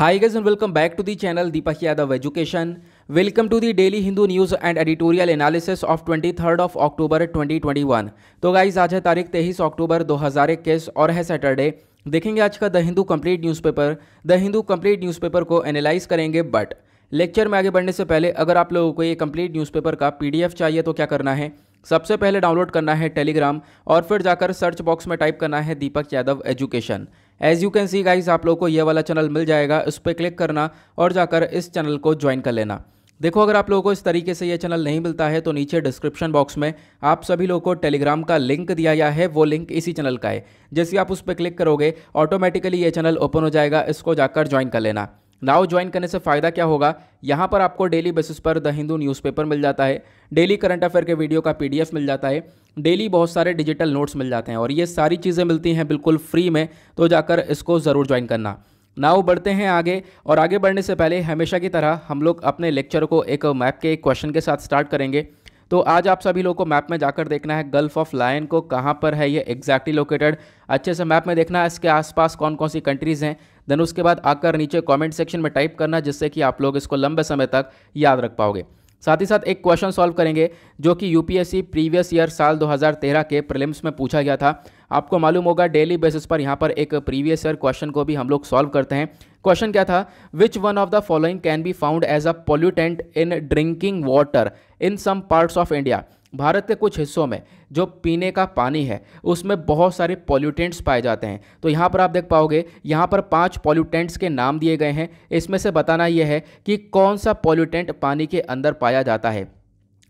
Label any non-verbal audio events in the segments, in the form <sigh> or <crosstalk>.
Hi guys and welcome back to the channel Deepak Yadav education welcome to the daily Hindu news and editorial analysis of twenty third of October 2021. तो guys आज है तारीख तेईस अक्टूबर 2021 और है Saturday देखेंगे आज का the Hindu complete newspaper the Hindu complete newspaper को एनालाइज करेंगे बट लेक्चर में आगे बढ़ने से पहले अगर आप लोगों को ये कंप्लीट न्यूज़पेपर का पीडीएफ चाहिए तो क्या करना है सबसे पहले डाउनलोड करना है टेलीग्राम और फिर जाकर सर्च बॉक्स में टाइप करना है Deepak Yadav education as you can see guys आप लोग को ये वाला चैनल मिल जाएगा उस पर क्लिक करना और जाकर इस चैनल को ज्वाइन कर लेना देखो अगर आप लोगों को इस तरीके से ये चैनल नहीं मिलता है तो नीचे डिस्क्रिप्शन बॉक्स में आप सभी लोगों को टेलीग्राम का लिंक दिया गया है वो लिंक इसी चैनल का है जैसे आप उस पर क्लिक करोगे ऑटोमेटिकली ये चैनल ओपन हो जाएगा इसको जाकर ज्वाइन कर लेना नाव ज्वाइन करने से फ़ायदा क्या होगा यहाँ पर आपको डेली बेसिस पर द हिंदू न्यूज़पेपर मिल जाता है डेली करंट अफेयर के वीडियो का पीडीएफ मिल जाता है डेली बहुत सारे डिजिटल नोट्स मिल जाते हैं और ये सारी चीज़ें मिलती हैं बिल्कुल फ्री में तो जाकर इसको ज़रूर ज्वाइन करना नाव बढ़ते हैं आगे और आगे बढ़ने से पहले हमेशा की तरह हम लोग अपने लेक्चर को एक मैप के एक क्वेश्चन के साथ स्टार्ट करेंगे तो आज आप सभी लोगों को मैप में जाकर देखना है गल्फ ऑफ लायन को कहाँ पर है ये एग्जैक्टली लोकेटेड अच्छे से मैप में देखना है इसके आसपास कौन कौन सी कंट्रीज़ हैं देन उसके बाद आकर नीचे कमेंट सेक्शन में टाइप करना जिससे कि आप लोग इसको लंबे समय तक याद रख पाओगे साथ ही साथ एक क्वेश्चन सॉल्व करेंगे जो कि यूपीएससी प्रीवियस ईयर साल 2013 के प्रीलिम्स में पूछा गया था आपको मालूम होगा डेली बेसिस पर यहाँ पर एक प्रीवियस ईयर क्वेश्चन को भी हम लोग सॉल्व करते हैं क्वेश्चन क्या था which one of the following can be found as a pollutant in drinking water in some parts of India Bharat के कुछ हिस्सों में जो पीने का पानी है उसमें बहुत सारे पॉल्यूटेंट्स पाए जाते हैं तो यहाँ पर आप देख पाओगे यहाँ पर पांच पॉल्यूटेंट्स के नाम दिए गए हैं इसमें से बताना यह है कि कौन सा पॉल्यूटेंट पानी के अंदर पाया जाता है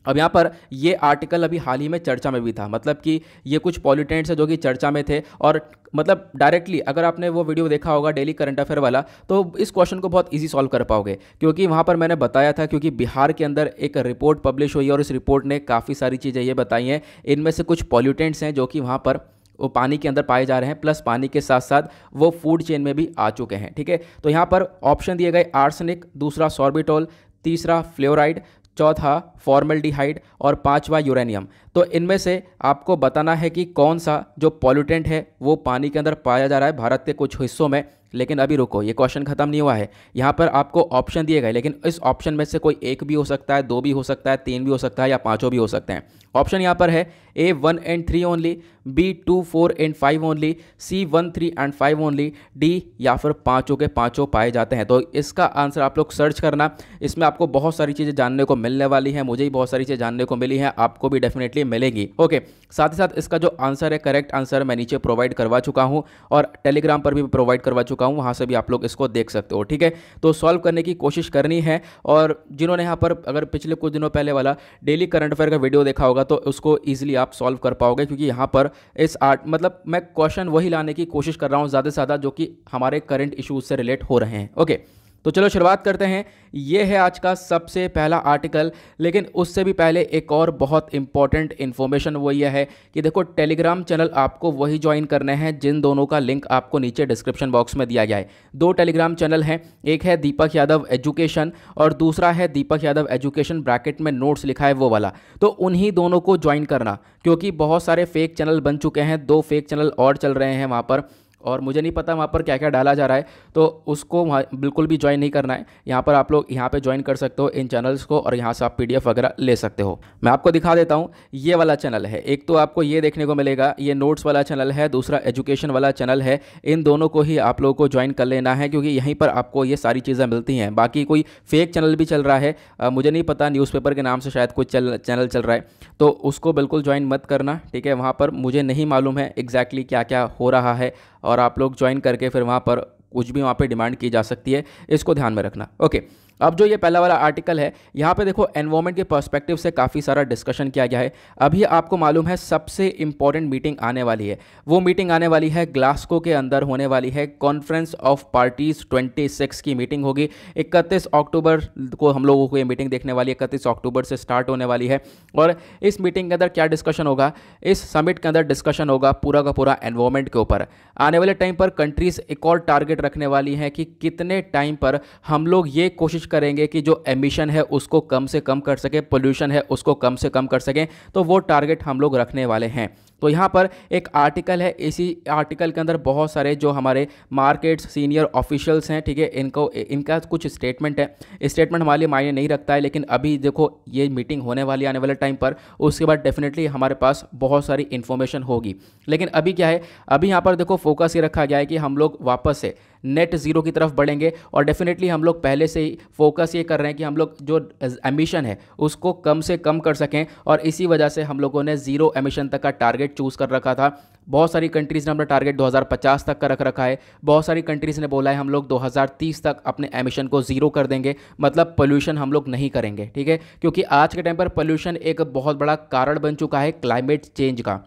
अब यहाँ पर ये आर्टिकल अभी हाल ही में चर्चा में भी था मतलब कि ये कुछ पॉलिटेंट्स हैं जो कि चर्चा में थे और मतलब डायरेक्टली अगर आपने वो वीडियो देखा होगा डेली करंट अफेयर वाला तो इस क्वेश्चन को बहुत इजी सॉल्व कर पाओगे क्योंकि वहाँ पर मैंने बताया था क्योंकि बिहार के अंदर एक रिपोर्ट पब्लिश हुई और इस रिपोर्ट ने काफ़ी सारी चीज़ें ये बताई हैं इनमें से कुछ पॉल्यूटेंट्स हैं जो कि वहाँ पर वो पानी के अंदर पाए जा रहे हैं प्लस पानी के साथ साथ वो फूड चेन में भी आ चुके हैं ठीक है तो यहाँ पर ऑप्शन दिए गए आर्सनिक दूसरा सॉर्बिटोल तीसरा फ्लोराइड चौथा फॉर्मल्डिहाइड और पांचवा यूरेनियम तो इनमें से आपको बताना है कि कौन सा जो पॉल्यूटेंट है वो पानी के अंदर पाया जा रहा है भारत के कुछ हिस्सों में लेकिन अभी रुको ये क्वेश्चन खत्म नहीं हुआ है यहाँ पर आपको ऑप्शन दिए गए लेकिन इस ऑप्शन में से कोई एक भी हो सकता है दो भी हो सकता है तीन भी हो सकता है या पाँचों भी हो सकते हैं ऑप्शन यहाँ पर है A one and three only B two four and five only C one three and five only D या फिर पाँचों के पाँचों पाए जाते हैं तो इसका आंसर आप लोग सर्च करना इसमें आपको बहुत सारी चीज़ें जानने को मिलने वाली हैं मुझे ही बहुत सारी चीज़ें जानने को मिली हैं आपको भी डेफिनेटली के मिलेगी ओके साथ ही साथ इसका जो आंसर है करेक्ट आंसर मैं नीचे प्रोवाइड करवा चुका हूँ और टेलीग्राम पर भी प्रोवाइड करवा चुका हूँ वहाँ से भी आप लोग इसको देख सकते हो ठीक है तो सॉल्व करने की कोशिश करनी है और जिन्होंने यहाँ पर अगर पिछले कुछ दिनों पहले वाला डेली करंट अफेयर का वीडियो देखा होगा तो उसको ईजिली आप सॉल्व कर पाओगे क्योंकि यहाँ पर इस आर्ट मतलब मैं क्वेश्चन वही लाने की कोशिश कर रहा हूँ ज़्यादा से ज़्यादा जो कि हमारे करंट इशूज़ से रिलेट हो रहे हैं ओके okay. तो चलो शुरुआत करते हैं ये है आज का सबसे पहला आर्टिकल लेकिन उससे भी पहले एक और बहुत इंपॉर्टेंट इन्फॉर्मेशन वो ये है कि देखो टेलीग्राम चैनल आपको वही ज्वाइन करने हैं जिन दोनों का लिंक आपको नीचे डिस्क्रिप्शन बॉक्स में दिया गया है दो टेलीग्राम चैनल हैं एक है दीपक यादव एजुकेशन और दूसरा है दीपक यादव एजुकेशन ब्रैकेट में नोट्स लिखा है वो वाला तो उन्हीं दोनों को ज्वाइन करना क्योंकि बहुत सारे फेक चैनल बन चुके हैं दो फेक चैनल और चल रहे हैं वहाँ पर और मुझे नहीं पता वहाँ पर क्या क्या डाला जा रहा है तो उसको वहाँ बिल्कुल भी ज्वाइन नहीं करना है यहाँ पर आप लोग यहाँ पे ज्वाइन कर सकते हो इन चैनल्स को और यहाँ से आप पीडीएफ वगैरह ले सकते हो मैं आपको दिखा देता हूँ ये वाला चैनल है एक तो आपको ये देखने को मिलेगा ये नोट्स वाला चैनल है दूसरा एजुकेशन वाला चैनल है इन दोनों को ही आप लोगों को ज्वाइन कर लेना है क्योंकि यहीं पर आपको ये सारी चीज़ें मिलती हैं बाकी कोई फेक चैनल भी चल रहा है मुझे नहीं पता न्यूज़पेपर के नाम से शायद कोई चैनल चल, रहा है तो उसको बिल्कुल ज्वाइन मत करना ठीक है वहाँ पर मुझे नहीं मालूम है एग्जैक्टली क्या क्या हो रहा है और आप लोग ज्वाइन करके फिर वहाँ पर कुछ भी वहाँ पे डिमांड की जा सकती है इसको ध्यान में रखना ओके अब जो ये पहला वाला आर्टिकल है यहाँ पे देखो एनवायरमेंट के पर्सपेक्टिव से काफ़ी सारा डिस्कशन किया गया है अभी आपको मालूम है सबसे इम्पॉर्टेंट मीटिंग आने वाली है वो मीटिंग आने वाली है ग्लास्को के अंदर होने वाली है कॉन्फ्रेंस ऑफ पार्टीज 26 की मीटिंग होगी 31 अक्टूबर को हम लोगों को ये मीटिंग देखने वाली है इकतीस अक्टूबर से स्टार्ट होने वाली है और इस मीटिंग के अंदर क्या डिस्कशन होगा इस समिट के अंदर डिस्कशन होगा पूरा का पूरा एनवायरमेंट के ऊपर आने वाले टाइम पर कंट्रीज एक और टारगेट रखने वाली हैं कि कितने टाइम पर हम लोग ये कोशिश करेंगे कि जो एमिशन है उसको कम से कम कर सकें पोल्यूशन है उसको कम से कम कर सकें तो वो टारगेट हम लोग रखने वाले हैं तो यहाँ पर एक आर्टिकल है इसी आर्टिकल के अंदर बहुत सारे जो हमारे मार्केट्स सीनियर ऑफिशियल्स हैं ठीक है इनको इनका कुछ स्टेटमेंट है स्टेटमेंट हमारे लिए मायने नहीं रखता है लेकिन अभी देखो ये मीटिंग होने वाली आने वाले टाइम पर उसके बाद डेफिनेटली हमारे पास बहुत सारी इन्फॉर्मेशन होगी लेकिन अभी क्या है अभी यहाँ पर देखो फोकस ये रखा गया है कि हम लोग वापस से नेट ज़ीरो की तरफ बढ़ेंगे और डेफिनेटली हम लोग पहले से ही फोकस ये कर रहे हैं कि हम लोग जो एमिशन है उसको कम से कम कर सकें और इसी वजह से हम लोगों ने ज़ीरो एमिशन तक का टारगेट चूज़ कर रखा था बहुत सारी कंट्रीज़ ने अपना टारगेट 2050 तक का रख रखा है बहुत सारी कंट्रीज़ ने बोला है हम लोग 2030 तक अपने एमिशन को ज़ीरो कर देंगे मतलब पोल्यूशन हम लोग नहीं करेंगे ठीक है क्योंकि आज के टाइम पर पोल्यूशन एक बहुत बड़ा कारण बन चुका है क्लाइमेट चेंज का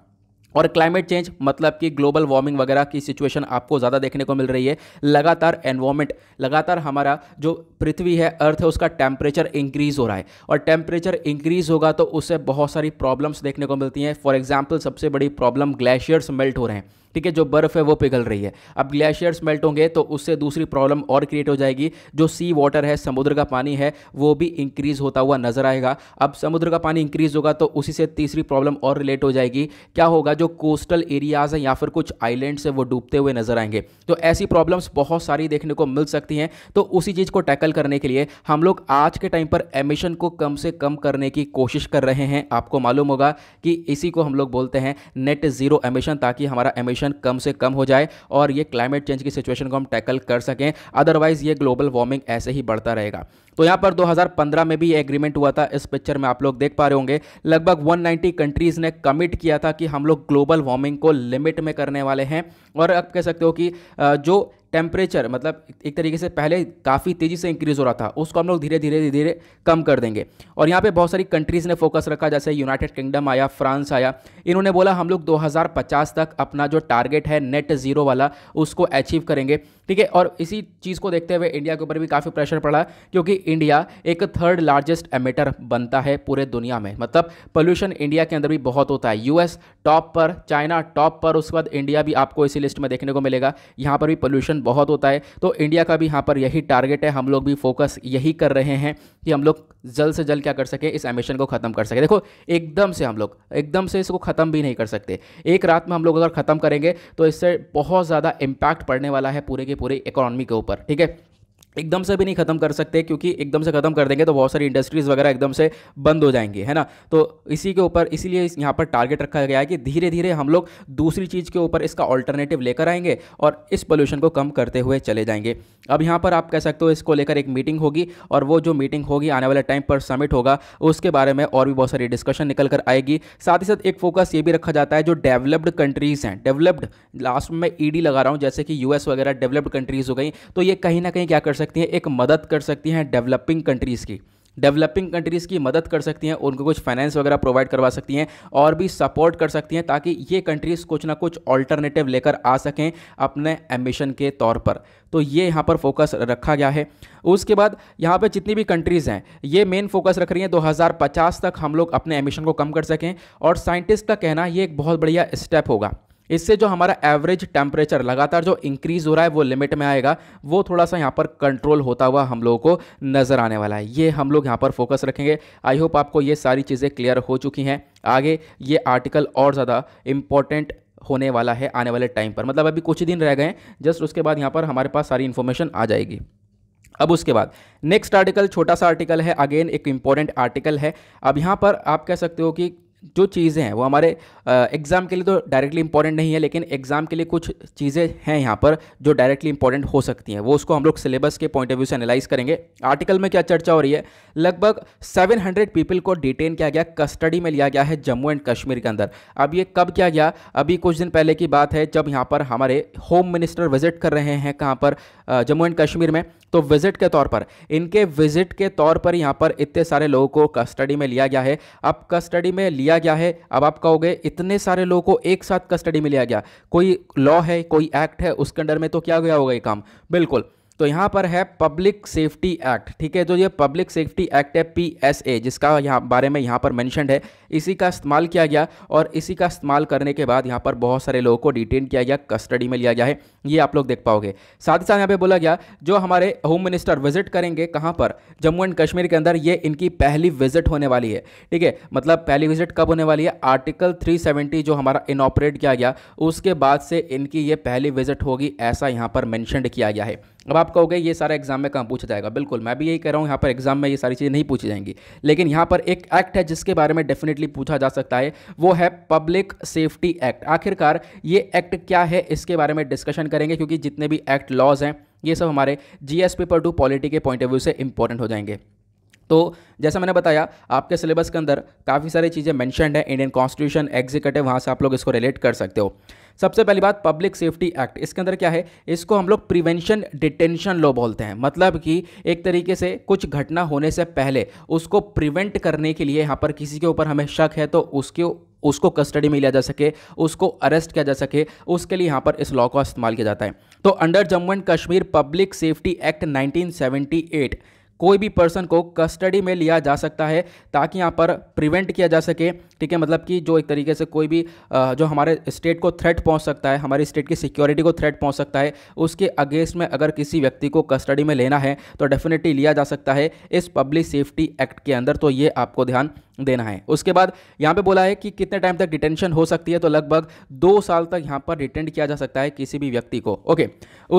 और क्लाइमेट चेंज मतलब कि ग्लोबल वार्मिंग वगैरह की सिचुएशन आपको ज़्यादा देखने को मिल रही है लगातार एनवायरमेंट लगातार हमारा जो पृथ्वी है अर्थ है उसका टेम्परेचर इंक्रीज़ हो रहा है और टेम्परेचर इंक्रीज़ होगा तो उससे बहुत सारी प्रॉब्लम्स देखने को मिलती हैं फॉर एग्जाम्पल सबसे बड़ी प्रॉब्लम ग्लेशियर्स मेल्ट हो रहे हैं ठीक है जो बर्फ़ है वो पिघल रही है अब ग्लेशियर्स मेल्ट होंगे तो उससे दूसरी प्रॉब्लम और क्रिएट हो जाएगी जो सी वाटर है समुद्र का पानी है वो भी इंक्रीज़ होता हुआ नजर आएगा अब समुद्र का पानी इंक्रीज़ होगा तो उसी से तीसरी प्रॉब्लम और रिलेट हो जाएगी क्या होगा जो कोस्टल एरियाज़ हैं या फिर कुछ आइलैंड्स हैं वो डूबते हुए नजर आएंगे तो ऐसी प्रॉब्लम्स बहुत सारी देखने को मिल सकती हैं तो उसी चीज़ को टैकल करने के लिए हम लोग आज के टाइम पर एमिशन को कम से कम करने की कोशिश कर रहे हैं आपको मालूम होगा कि इसी को हम लोग बोलते हैं नेट ज़ीरो एमिशन ताकि हमारा एमिशन पॉल्यूशन कम से कम हो जाए और ये क्लाइमेट चेंज की सिचुएशन को हम टैकल कर सकें अदरवाइज़ ये ग्लोबल वार्मिंग ऐसे ही बढ़ता रहेगा तो यहाँ पर 2015 में भी ये एग्रीमेंट हुआ था इस पिक्चर में आप लोग देख पा रहे होंगे लगभग 190 कंट्रीज़ ने कमिट किया था कि हम लोग ग्लोबल वार्मिंग को लिमिट में करने वाले हैं और आप कह सकते हो कि जो टेम्परेचर मतलब एक तरीके से पहले काफ़ी तेज़ी से इंक्रीज़ हो रहा था उसको हम लोग धीरे धीरे धीरे धीरे कम कर देंगे और यहाँ पे बहुत सारी कंट्रीज़ ने फोकस रखा जैसे यूनाइटेड किंगडम आया फ्रांस आया इन्होंने बोला हम लोग 2050 तक अपना जो टारगेट है नेट ज़ीरो वाला उसको अचीव करेंगे ठीक है और इसी चीज़ को देखते हुए इंडिया के ऊपर भी काफ़ी प्रेशर पड़ा क्योंकि इंडिया एक थर्ड लार्जेस्ट एमिटर बनता है पूरे दुनिया में मतलब पोल्यूशन इंडिया के अंदर भी बहुत होता है यूएस टॉप पर चाइना टॉप पर उसके बाद इंडिया भी आपको इसी लिस्ट में देखने को मिलेगा यहाँ पर भी पोल्यूशन बहुत होता है तो इंडिया का भी यहाँ पर यही टारगेट है हम लोग भी फोकस यही कर रहे हैं कि हम लोग जल्द से जल्द क्या कर सके इस एमिशन को ख़त्म कर सके देखो एकदम से हम लोग एकदम से इसको ख़त्म भी नहीं कर सकते एक रात में हम लोग अगर ख़त्म करेंगे तो इससे बहुत ज़्यादा इम्पैक्ट पड़ने वाला है पूरे के पूरे इकोनॉमी के ऊपर ठीक है एकदम से भी नहीं ख़त्म कर सकते क्योंकि एकदम से ख़त्म कर देंगे तो बहुत सारी इंडस्ट्रीज़ वगैरह एकदम से बंद हो जाएंगे है ना तो इसी के ऊपर इसीलिए यहाँ पर टारगेट रखा गया है कि धीरे धीरे हम लोग दूसरी चीज़ के ऊपर इसका ऑल्टरनेटिव लेकर आएंगे और इस पोल्यूशन को कम करते हुए चले जाएंगे अब यहाँ पर आप कह सकते हो इसको लेकर एक मीटिंग होगी और वो जो मीटिंग होगी आने वाले टाइम पर समिट होगा उसके बारे में और भी बहुत सारी डिस्कशन निकल कर आएगी साथ ही साथ एक फोकस ये भी रखा जाता है जो डेवलप्ड कंट्रीज़ हैं डेवलप्ड लास्ट में ई e लगा रहा हूँ जैसे कि यूएस वगैरह डेवलप्ड कंट्रीज़ हो गई तो ये कहीं ना कहीं क्या कर सकते सकती हैं एक मदद कर सकती हैं डेवलपिंग कंट्रीज़ की डेवलपिंग कंट्रीज़ की मदद कर सकती हैं उनको कुछ फाइनेंस वगैरह प्रोवाइड करवा सकती हैं और भी सपोर्ट कर सकती हैं ताकि ये कंट्रीज़ कुछ ना कुछ ऑल्टरनेटिव लेकर आ सकें अपने एम्बिशन के तौर पर तो ये यहाँ पर फोकस रखा गया है उसके बाद यहाँ पर जितनी भी कंट्रीज़ हैं ये मेन फोकस रख रही हैं 2050 तक हम लोग अपने एमिशन को कम कर सकें और साइंटिस्ट का कहना ये एक बहुत बढ़िया स्टेप होगा इससे जो हमारा एवरेज टेम्परेचर लगातार जो इंक्रीज़ हो रहा है वो लिमिट में आएगा वो थोड़ा सा यहाँ पर कंट्रोल होता हुआ हम लोगों को नज़र आने वाला है ये हम लोग यहाँ पर फोकस रखेंगे आई होप आपको ये सारी चीज़ें क्लियर हो चुकी हैं आगे ये आर्टिकल और ज़्यादा इंपॉर्टेंट होने वाला है आने वाले टाइम पर मतलब अभी कुछ ही दिन रह गए जस्ट उसके बाद यहाँ पर हमारे पास सारी इन्फॉर्मेशन आ जाएगी अब उसके बाद नेक्स्ट आर्टिकल छोटा सा आर्टिकल है अगेन एक इम्पॉर्टेंट आर्टिकल है अब यहाँ पर आप कह सकते हो कि जो चीज़ें हैं वो हमारे एग्ज़ाम के लिए तो डायरेक्टली इंपॉर्टेंट नहीं है लेकिन एग्ज़ाम के लिए कुछ चीज़ें हैं यहाँ पर जो डायरेक्टली इंपॉर्टेंट हो सकती हैं वो उसको हम लोग सिलेबस के पॉइंट ऑफ व्यू से एनालाइज करेंगे आर्टिकल में क्या चर्चा हो रही है लगभग 700 पीपल को डिटेन किया गया कस्टडी में लिया गया है जम्मू एंड कश्मीर के अंदर अब ये कब किया गया अभी कुछ दिन पहले की बात है जब यहाँ पर हमारे होम मिनिस्टर विजिट कर रहे हैं कहाँ पर जम्मू एंड कश्मीर में तो विजिट के तौर पर इनके विजिट के तौर पर यहाँ पर इतने सारे लोगों को कस्टडी में लिया गया है अब कस्टडी में लिया लिया गया है अब आप कहोगे इतने सारे लोगों को एक साथ कस्टडी में लिया गया कोई लॉ है कोई एक्ट है उसके अंडर में तो क्या गया होगा ये काम बिल्कुल तो यहाँ पर है पब्लिक सेफ्टी एक्ट ठीक है जो तो ये पब्लिक सेफ्टी एक्ट है पी एस ए जिसका यहाँ बारे में यहाँ पर मैंशनड है इसी का इस्तेमाल किया गया और इसी का इस्तेमाल करने के बाद यहाँ पर बहुत सारे लोगों को डिटेन किया गया कस्टडी में लिया गया है ये आप लोग देख पाओगे साथ ही साथ यहाँ पे बोला गया जो हमारे होम मिनिस्टर विजिट करेंगे कहाँ पर जम्मू एंड कश्मीर के अंदर ये इनकी पहली विजिट होने वाली है ठीक है मतलब पहली विजिट कब होने वाली है आर्टिकल सेवेंटी जो हमारा इनऑपरेट किया गया उसके बाद से इनकी ये पहली विजिट होगी ऐसा यहाँ पर मैंशनड किया गया है अब आप कहोगे ये सारा एग्जाम में कहाँ पूछा जाएगा बिल्कुल मैं भी यही कह रहा हूँ यहाँ पर एग्जाम में ये सारी चीज़ें नहीं पूछी जाएंगी लेकिन यहाँ पर एक एक्ट है जिसके बारे में डेफिनेटली पूछा जा सकता है वो है पब्लिक सेफ्टी एक्ट आखिरकार ये एक्ट क्या है इसके बारे में डिस्कशन करेंगे क्योंकि जितने भी एक्ट लॉज हैं ये सब हमारे जी एस पर टू पॉलिटी के पॉइंट ऑफ व्यू से इंपॉर्टेंट हो जाएंगे तो जैसा मैंने बताया आपके सिलेबस के अंदर काफ़ी सारी चीज़ें मैंशनड है इंडियन कॉन्स्टिट्यूशन एग्जीक्यूटिव वहाँ से आप लोग इसको रिलेट कर सकते हो सबसे पहली बात पब्लिक सेफ्टी एक्ट इसके अंदर क्या है इसको हम लोग प्रिवेंशन डिटेंशन लॉ बोलते हैं मतलब कि एक तरीके से कुछ घटना होने से पहले उसको प्रिवेंट करने के लिए यहाँ पर किसी के ऊपर हमें शक है तो उसके उसको कस्टडी में लिया जा सके उसको अरेस्ट किया जा सके उसके लिए यहाँ पर इस लॉ का इस्तेमाल किया जाता है तो under Jammu and Kashmir public safety act 1978 कोई भी पर्सन को कस्टडी में लिया जा सकता है ताकि यहाँ पर प्रिवेंट किया जा सके ठीक है मतलब कि जो एक तरीके से कोई भी जो हमारे स्टेट को थ्रेट पहुँच सकता है हमारे स्टेट की सिक्योरिटी को थ्रेट पहुँच सकता है उसके अगेंस्ट में अगर किसी व्यक्ति को कस्टडी में लेना है तो डेफिनेटली लिया जा सकता है इस पब्लिक सेफ्टी एक्ट के अंदर तो ये आपको ध्यान देना है उसके बाद यहाँ पे बोला है कि कितने टाइम तक डिटेंशन हो सकती है तो लगभग दो साल तक यहाँ पर डिटेंड किया जा सकता है किसी भी व्यक्ति को ओके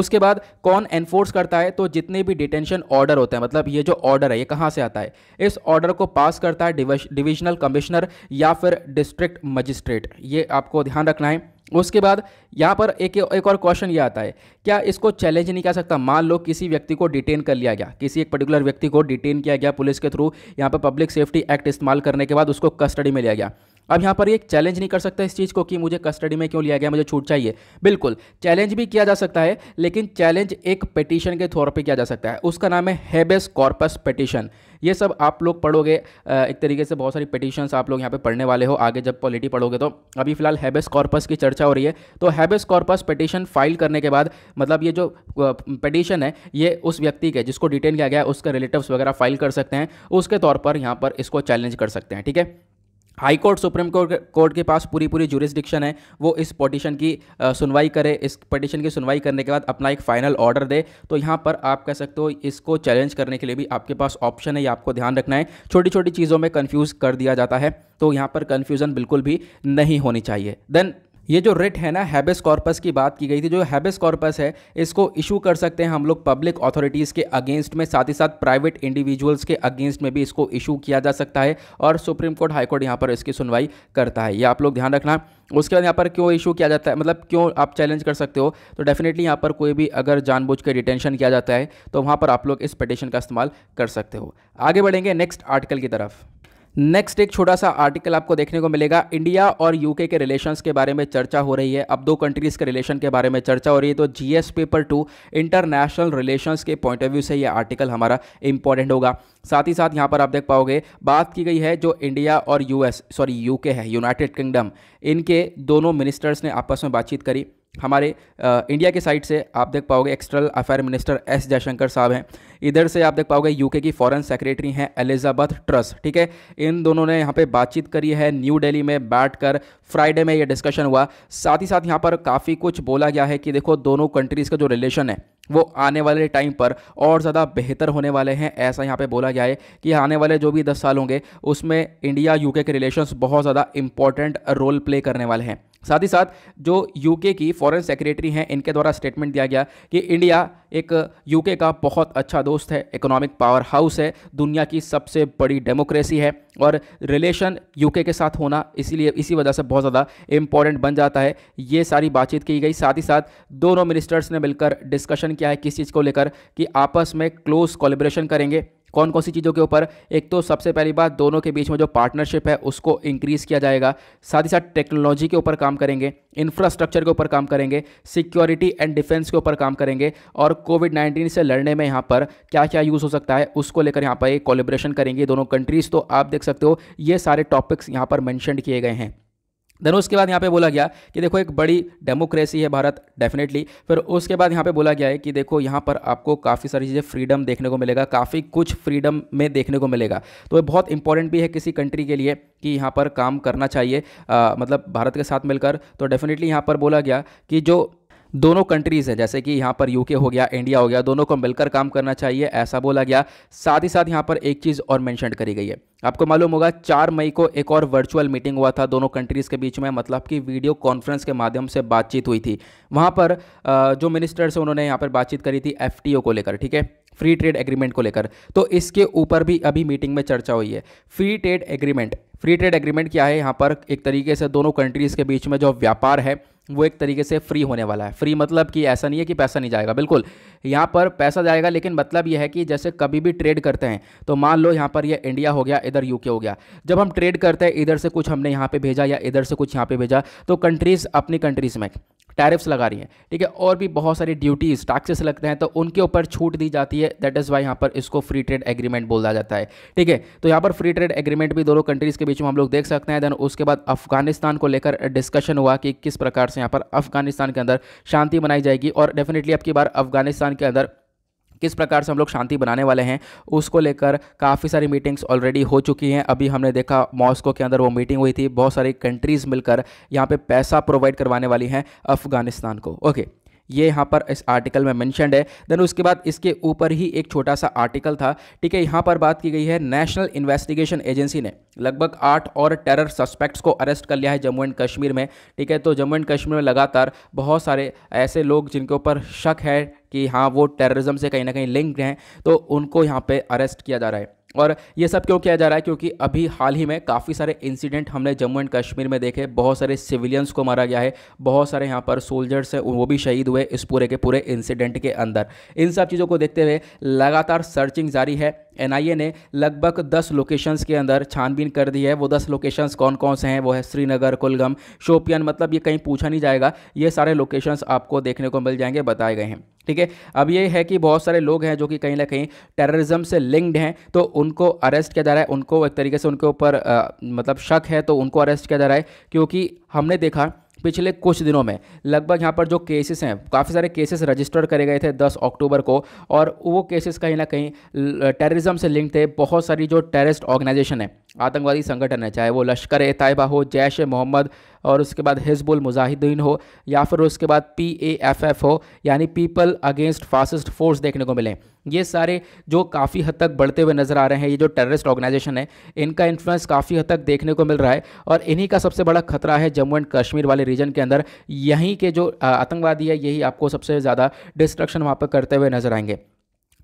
उसके बाद कौन एनफोर्स करता है तो जितने भी डिटेंशन ऑर्डर होता है मतलब ये जो ऑर्डर है ये कहाँ से आता है इस ऑर्डर को पास करता है डिविजनल कमिश्नर या फिर डिस्ट्रिक्ट मजिस्ट्रेट ये आपको ध्यान रखना है उसके बाद यहाँ पर एक एक और क्वेश्चन ये आता है क्या इसको चैलेंज नहीं कर सकता मान लो किसी व्यक्ति को डिटेन कर लिया गया किसी एक पर्टिकुलर व्यक्ति को डिटेन किया गया पुलिस के थ्रू यहाँ पर पब्लिक सेफ्टी एक्ट इस्तेमाल करने के बाद उसको कस्टडी में लिया गया अब यहाँ पर एक चैलेंज नहीं कर सकता इस चीज़ को कि मुझे कस्टडी में क्यों लिया गया मुझे छूट चाहिए बिल्कुल चैलेंज भी किया जा सकता है लेकिन चैलेंज एक पिटीशन के तौर पर किया जा सकता है उसका नाम है हैबेस कॉर्पस पिटीशन ये सब आप लोग पढ़ोगे एक तरीके से बहुत सारी पिटिशंस आप लोग यहाँ पे पढ़ने वाले हो आगे जब पॉलिटी पढ़ोगे तो अभी फिलहाल हैबेस कॉर्पस की चर्चा हो रही है तो हैबेस कॉर्पस पिटिशन फाइल करने के बाद मतलब ये जो पिटिशन है ये उस व्यक्ति के जिसको डिटेन किया गया है उसके रिलेटिव्स वगैरह फाइल कर सकते हैं उसके तौर पर यहाँ पर इसको चैलेंज कर सकते हैं ठीक है high court supreme court court के पास पूरी पूरी जुरिस्डिक्शन है वो इस पटिशन की सुनवाई करे इस पटिशन की सुनवाई करने के बाद अपना एक फाइनल ऑर्डर दे तो यहाँ पर आप कह सकते हो इसको चैलेंज करने के लिए भी आपके पास ऑप्शन है या आपको ध्यान रखना है छोटी छोटी चीज़ों में कन्फ्यूज़ कर दिया जाता है तो यहाँ पर कन्फ्यूज़न बिल्कुल भी नहीं होनी चाहिए देन ये जो रिट है ना हैबिस कॉर्पस की बात की गई थी जो हैबिस कॉर्पस है इसको इशू कर सकते हैं हम लोग पब्लिक अथॉरिटीज़ के अगेंस्ट में साथ ही साथ प्राइवेट इंडिविजुअल्स के अगेंस्ट में भी इसको इशू किया जा सकता है और सुप्रीम कोर्ट हाई कोर्ट यहाँ पर इसकी सुनवाई करता है ये आप लोग ध्यान रखना उसके बाद यहाँ पर क्यों इशू किया जाता है मतलब क्यों आप चैलेंज कर सकते हो तो डेफिनेटली यहाँ पर कोई भी अगर जानबूझ के डिटेंशन किया जाता है तो वहाँ पर आप लोग इस पटिशन का इस्तेमाल कर सकते हो आगे बढ़ेंगे नेक्स्ट आर्टिकल की तरफ नेक्स्ट एक छोटा सा आर्टिकल आपको देखने को मिलेगा इंडिया और यूके के रिलेशंस के बारे में चर्चा हो रही है अब दो कंट्रीज़ के रिलेशन के बारे में चर्चा हो रही है तो GS paper two international relations के पॉइंट ऑफ व्यू से ये आर्टिकल हमारा इंपॉर्टेंट होगा साथ ही साथ यहाँ पर आप देख पाओगे बात की गई है जो इंडिया और यूएस सॉरी यूके है यूनाइटेड किंगडम इनके दोनों मिनिस्टर्स ने आपस में बातचीत करी हमारे आ, इंडिया के साइड से आप देख पाओगे external affair minister S Jaishankar साहब हैं इधर से आप देख पाओगे यूके की फॉरेन सेक्रेटरी हैं एलिजाबेथ ट्रस ठीक है इन दोनों ने यहाँ पे बातचीत करी है न्यू दिल्ली में बैठकर फ्राइडे में ये डिस्कशन हुआ साथ ही साथ यहाँ पर काफ़ी कुछ बोला गया है कि देखो दोनों कंट्रीज़ का जो रिलेशन है वो आने वाले टाइम पर और ज़्यादा बेहतर होने वाले हैं ऐसा यहाँ पे बोला गया है कि आने वाले जो भी दस साल होंगे उसमें इंडिया यूके के रिलेशंस बहुत ज़्यादा इंपॉर्टेंट रोल प्ले करने वाले हैं साथ ही साथ जो यूके की फॉरेन सेक्रेटरी हैं इनके द्वारा स्टेटमेंट दिया गया कि इंडिया एक यूके का बहुत अच्छा दोस्त है इकोनॉमिक पावर हाउस है दुनिया की सबसे बड़ी डेमोक्रेसी है और रिलेशन यूके के साथ होना इसीलिए इसी वजह से बहुत ज़्यादा इंपॉर्टेंट बन जाता है ये सारी बातचीत की गई साथ ही साथ दोनों मिनिस्टर्स ने मिलकर डिस्कशन किया है किस चीज़ को लेकर कि आपस में क्लोज कोलेब्रेशन करेंगे कौन कौन सी चीज़ों के ऊपर एक तो सबसे पहली बात दोनों के बीच में जो पार्टनरशिप है उसको इंक्रीज़ किया जाएगा साथ ही साथ टेक्नोलॉजी के ऊपर काम करेंगे इंफ्रास्ट्रक्चर के ऊपर काम करेंगे सिक्योरिटी एंड डिफेंस के ऊपर काम करेंगे और कोविड नाइन्टीन से लड़ने में यहाँ पर क्या क्या यूज़ हो सकता है उसको लेकर यहाँ पर एक कोलेब्रेशन करेंगे दोनों कंट्रीज़ तो आप देख सकते हो ये सारे टॉपिक्स यहाँ पर मैंशन किए गए हैं देन उसके बाद यहाँ पे बोला गया कि देखो एक बड़ी डेमोक्रेसी है भारत डेफिनेटली फिर उसके बाद यहाँ पे बोला गया है कि देखो यहाँ पर आपको काफ़ी सारी चीज़ें फ्रीडम देखने को मिलेगा काफ़ी कुछ फ्रीडम में देखने को मिलेगा तो ये बहुत इंपॉर्टेंट भी है किसी कंट्री के लिए कि यहाँ पर काम करना चाहिए आ, मतलब भारत के साथ मिलकर तो डेफिनेटली यहाँ पर बोला गया कि जो दोनों कंट्रीज़ है जैसे कि यहाँ पर यूके हो गया इंडिया हो गया दोनों को मिलकर काम करना चाहिए ऐसा बोला गया साथ ही साथ यहाँ पर एक चीज़ और मैंशन करी गई है आपको मालूम होगा चार मई को एक और वर्चुअल मीटिंग हुआ था दोनों कंट्रीज़ के बीच में मतलब कि वीडियो कॉन्फ्रेंस के माध्यम से बातचीत हुई थी वहाँ पर जो मिनिस्टर्स उन्होंने यहाँ पर बातचीत करी थी एफ को लेकर ठीक है फ्री ट्रेड एग्रीमेंट को लेकर तो इसके ऊपर भी अभी मीटिंग में चर्चा हुई है free trade agreement free trade agreement क्या है यहाँ पर एक तरीके से दोनों कंट्रीज़ के बीच में जो व्यापार है वो एक तरीके से फ्री होने वाला है फ्री मतलब कि ऐसा नहीं है कि पैसा नहीं जाएगा बिल्कुल यहाँ पर पैसा जाएगा लेकिन मतलब यह है कि जैसे कभी भी ट्रेड करते हैं तो मान लो यहाँ पर यह इंडिया हो गया इधर यूके हो गया जब हम ट्रेड करते हैं इधर से कुछ हमने यहाँ पर भेजा या इधर से कुछ यहाँ पर भेजा तो कंट्रीज़ अपनी कंट्रीज़ में टैरिफ्स लगा रही हैं ठीक है और भी बहुत सारी ड्यूटीज़ टैक्सेस लगते हैं तो उनके ऊपर छूट दी जाती है दैट इज़ वाई यहाँ पर इसको फ्री ट्रेड एग्रीमेंट बोला जाता है ठीक है तो यहाँ पर फ्री ट्रेड एग्रीमेंट भी दोनों कंट्रीज़ के बीच में हम लोग देख सकते हैं देन उसके बाद अफगानिस्तान को लेकर डिस्कशन हुआ कि किस प्रकार से यहाँ पर अफगानिस्तान के अंदर शांति बनाई जाएगी और डेफिनेटली अब बार अफगानिस्तान पाकिस्तान के अंदर किस प्रकार से हम लोग शांति बनाने वाले हैं उसको लेकर काफ़ी सारी मीटिंग्स ऑलरेडी हो चुकी हैं अभी हमने देखा मॉस्को के अंदर वो मीटिंग हुई थी बहुत सारी कंट्रीज़ मिलकर यहाँ पे पैसा प्रोवाइड करवाने वाली हैं अफ़गानिस्तान को ओके ये यहाँ पर इस आर्टिकल में मैंशनड है देन उसके बाद इसके ऊपर ही एक छोटा सा आर्टिकल था ठीक है यहाँ पर बात की गई है नेशनल इन्वेस्टिगेशन एजेंसी ने लगभग आठ और टेरर सस्पेक्ट्स को अरेस्ट कर लिया है जम्मू एंड कश्मीर में ठीक है तो जम्मू एंड कश्मीर में लगातार बहुत सारे ऐसे लोग जिनके ऊपर शक है कि हाँ वो टेररिज्म से कहीं ना कहीं लिंक्ड हैं तो उनको यहाँ पर अरेस्ट किया जा रहा है और ये सब क्यों किया जा रहा है क्योंकि अभी हाल ही में काफ़ी सारे इंसिडेंट हमने जम्मू एंड कश्मीर में देखे बहुत सारे सिविलियंस को मारा गया है बहुत सारे यहाँ पर सोल्जर्स हैं वो भी शहीद हुए इस पूरे के पूरे इंसिडेंट के अंदर इन सब चीज़ों को देखते हुए लगातार सर्चिंग जारी है एन ने लगभग दस लोकेशंस के अंदर छानबीन कर दी है वो दस लोकेशंस कौन कौन से हैं वो है श्रीनगर कुलगम शोपियन मतलब ये कहीं पूछा नहीं जाएगा ये सारे लोकेशंस आपको देखने को मिल जाएंगे बताए गए हैं ठीक है अब ये है कि बहुत सारे लोग हैं जो कि कहीं ना कहीं टेररिज्म से लिंक्ड हैं तो उनको अरेस्ट किया जा रहा है उनको एक तरीके से उनके ऊपर मतलब शक है तो उनको अरेस्ट किया जा रहा है क्योंकि हमने देखा पिछले कुछ दिनों में लगभग यहाँ पर जो केसेस हैं काफ़ी सारे केसेस रजिस्टर्ड करे गए थे 10 अक्टूबर को और वो केसेस कहीं ना कहीं टेररिज्म से लिंक थे बहुत सारी जो टेररिस्ट ऑर्गेनाइजेशन है आतंकवादी संगठन है चाहे वो लश्कर ए तयबा हो जैश ए मोहम्मद और उसके बाद हिजबुल मुजाहिदीन हो या फिर उसके बाद पी ए एफ एफ हो यानी पीपल अगेंस्ट फासिस्ट फोर्स देखने को मिले ये सारे जो काफ़ी हद तक बढ़ते हुए नज़र आ रहे हैं ये जो टेररिस्ट ऑर्गेनाइजेशन है इनका इन्फ्लुएंस काफ़ी हद तक देखने को मिल रहा है और इन्हीं का सबसे बड़ा खतरा है जम्मू एंड कश्मीर वाले रीजन के अंदर यहीं के जो आतंकवादी है यही आपको सबसे ज़्यादा डिस्ट्रक्शन वहाँ पर करते हुए नज़र आएंगे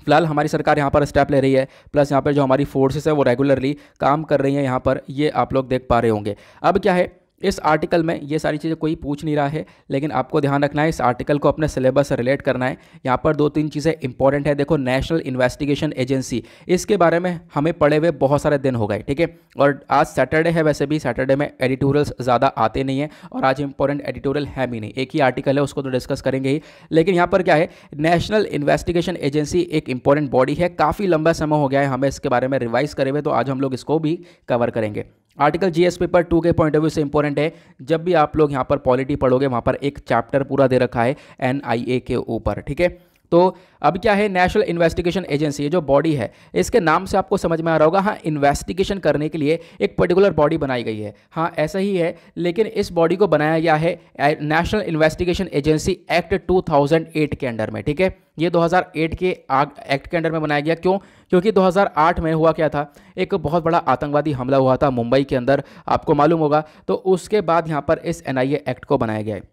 फिलहाल हमारी सरकार यहाँ पर स्टेप ले रही है प्लस यहाँ पर जो हमारी फोर्सेस है वो रेगुलरली काम कर रही है यहाँ पर ये आप लोग देख पा रहे होंगे अब क्या है इस आर्टिकल में ये सारी चीज़ें कोई पूछ नहीं रहा है लेकिन आपको ध्यान रखना है इस आर्टिकल को अपने सिलेबस से रिलेट करना है यहाँ पर दो तीन चीज़ें इंपॉर्टेंट है देखो नेशनल इन्वेस्टिगेशन एजेंसी इसके बारे में हमें पढ़े हुए बहुत सारे दिन हो गए ठीक है और आज सैटरडे है वैसे भी सैटरडे में एडिटोरियल्स ज़्यादा आते नहीं है और आज इंपॉर्टेंट एडिटोरियल है भी नहीं एक ही आर्टिकल है उसको तो डिस्कस करेंगे ही लेकिन यहाँ पर क्या है नेशनल इन्वेस्टिगेशन एजेंसी एक इंपॉर्टेंट बॉडी है काफ़ी लंबा समय हो गया है हमें इसके बारे में रिवाइज़ करे हुए तो आज हम लोग इसको भी कवर करेंगे आर्टिकल जीएस पेपर टू के पॉइंट ऑफ व्यू से इंपॉर्टेंट है जब भी आप लोग यहाँ पर पॉलिटी पढ़ोगे वहाँ पर एक चैप्टर पूरा दे रखा है एन के ऊपर ठीक है तो अब क्या है नेशनल इन्वेस्टिगेशन एजेंसी जो बॉडी है इसके नाम से आपको समझ में आ रहा होगा हाँ इन्वेस्टिगेशन करने के लिए एक पर्टिकुलर बॉडी बनाई गई है हाँ ऐसा ही है लेकिन इस बॉडी को बनाया गया है नेशनल इन्वेस्टिगेशन एजेंसी एक्ट 2008 के अंडर में ठीक है ये 2008 के आग एक्ट के अंडर में बनाया गया क्यों क्योंकि 2008 में हुआ क्या था एक बहुत बड़ा आतंकवादी हमला हुआ था मुंबई के अंदर आपको मालूम होगा तो उसके बाद यहाँ पर इस एन एक्ट को बनाया गया है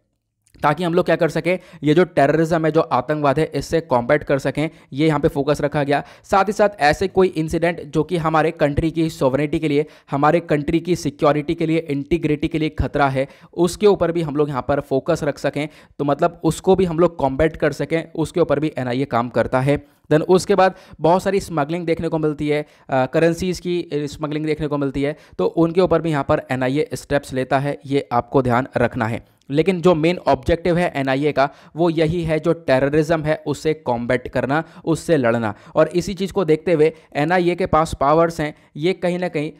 ताकि हम लोग क्या कर सकें ये जो टेररिज्म है जो आतंकवाद है इससे कॉम्बैट कर सकें ये यहाँ पे फोकस रखा गया साथ ही साथ ऐसे कोई इंसिडेंट जो कि हमारे कंट्री की सोवरेनिटी के लिए हमारे कंट्री की सिक्योरिटी के लिए इंटीग्रिटी के लिए खतरा है उसके ऊपर भी हम लोग यहाँ पर फोकस रख सकें तो मतलब उसको भी हम लोग कॉम्बैट कर सकें उसके ऊपर भी एन काम करता है देन उसके बाद बहुत सारी स्मगलिंग देखने को मिलती है करेंसीज़ की स्मगलिंग देखने को मिलती है तो उनके ऊपर भी यहाँ पर एन स्टेप्स लेता है ये आपको ध्यान रखना है लेकिन जो मेन ऑब्जेक्टिव है एनआईए का वो यही है जो टेररिज्म है उससे कॉम्बैट करना उससे लड़ना और इसी चीज़ को देखते हुए एनआईए के पास पावर्स हैं ये कहीं ना कहीं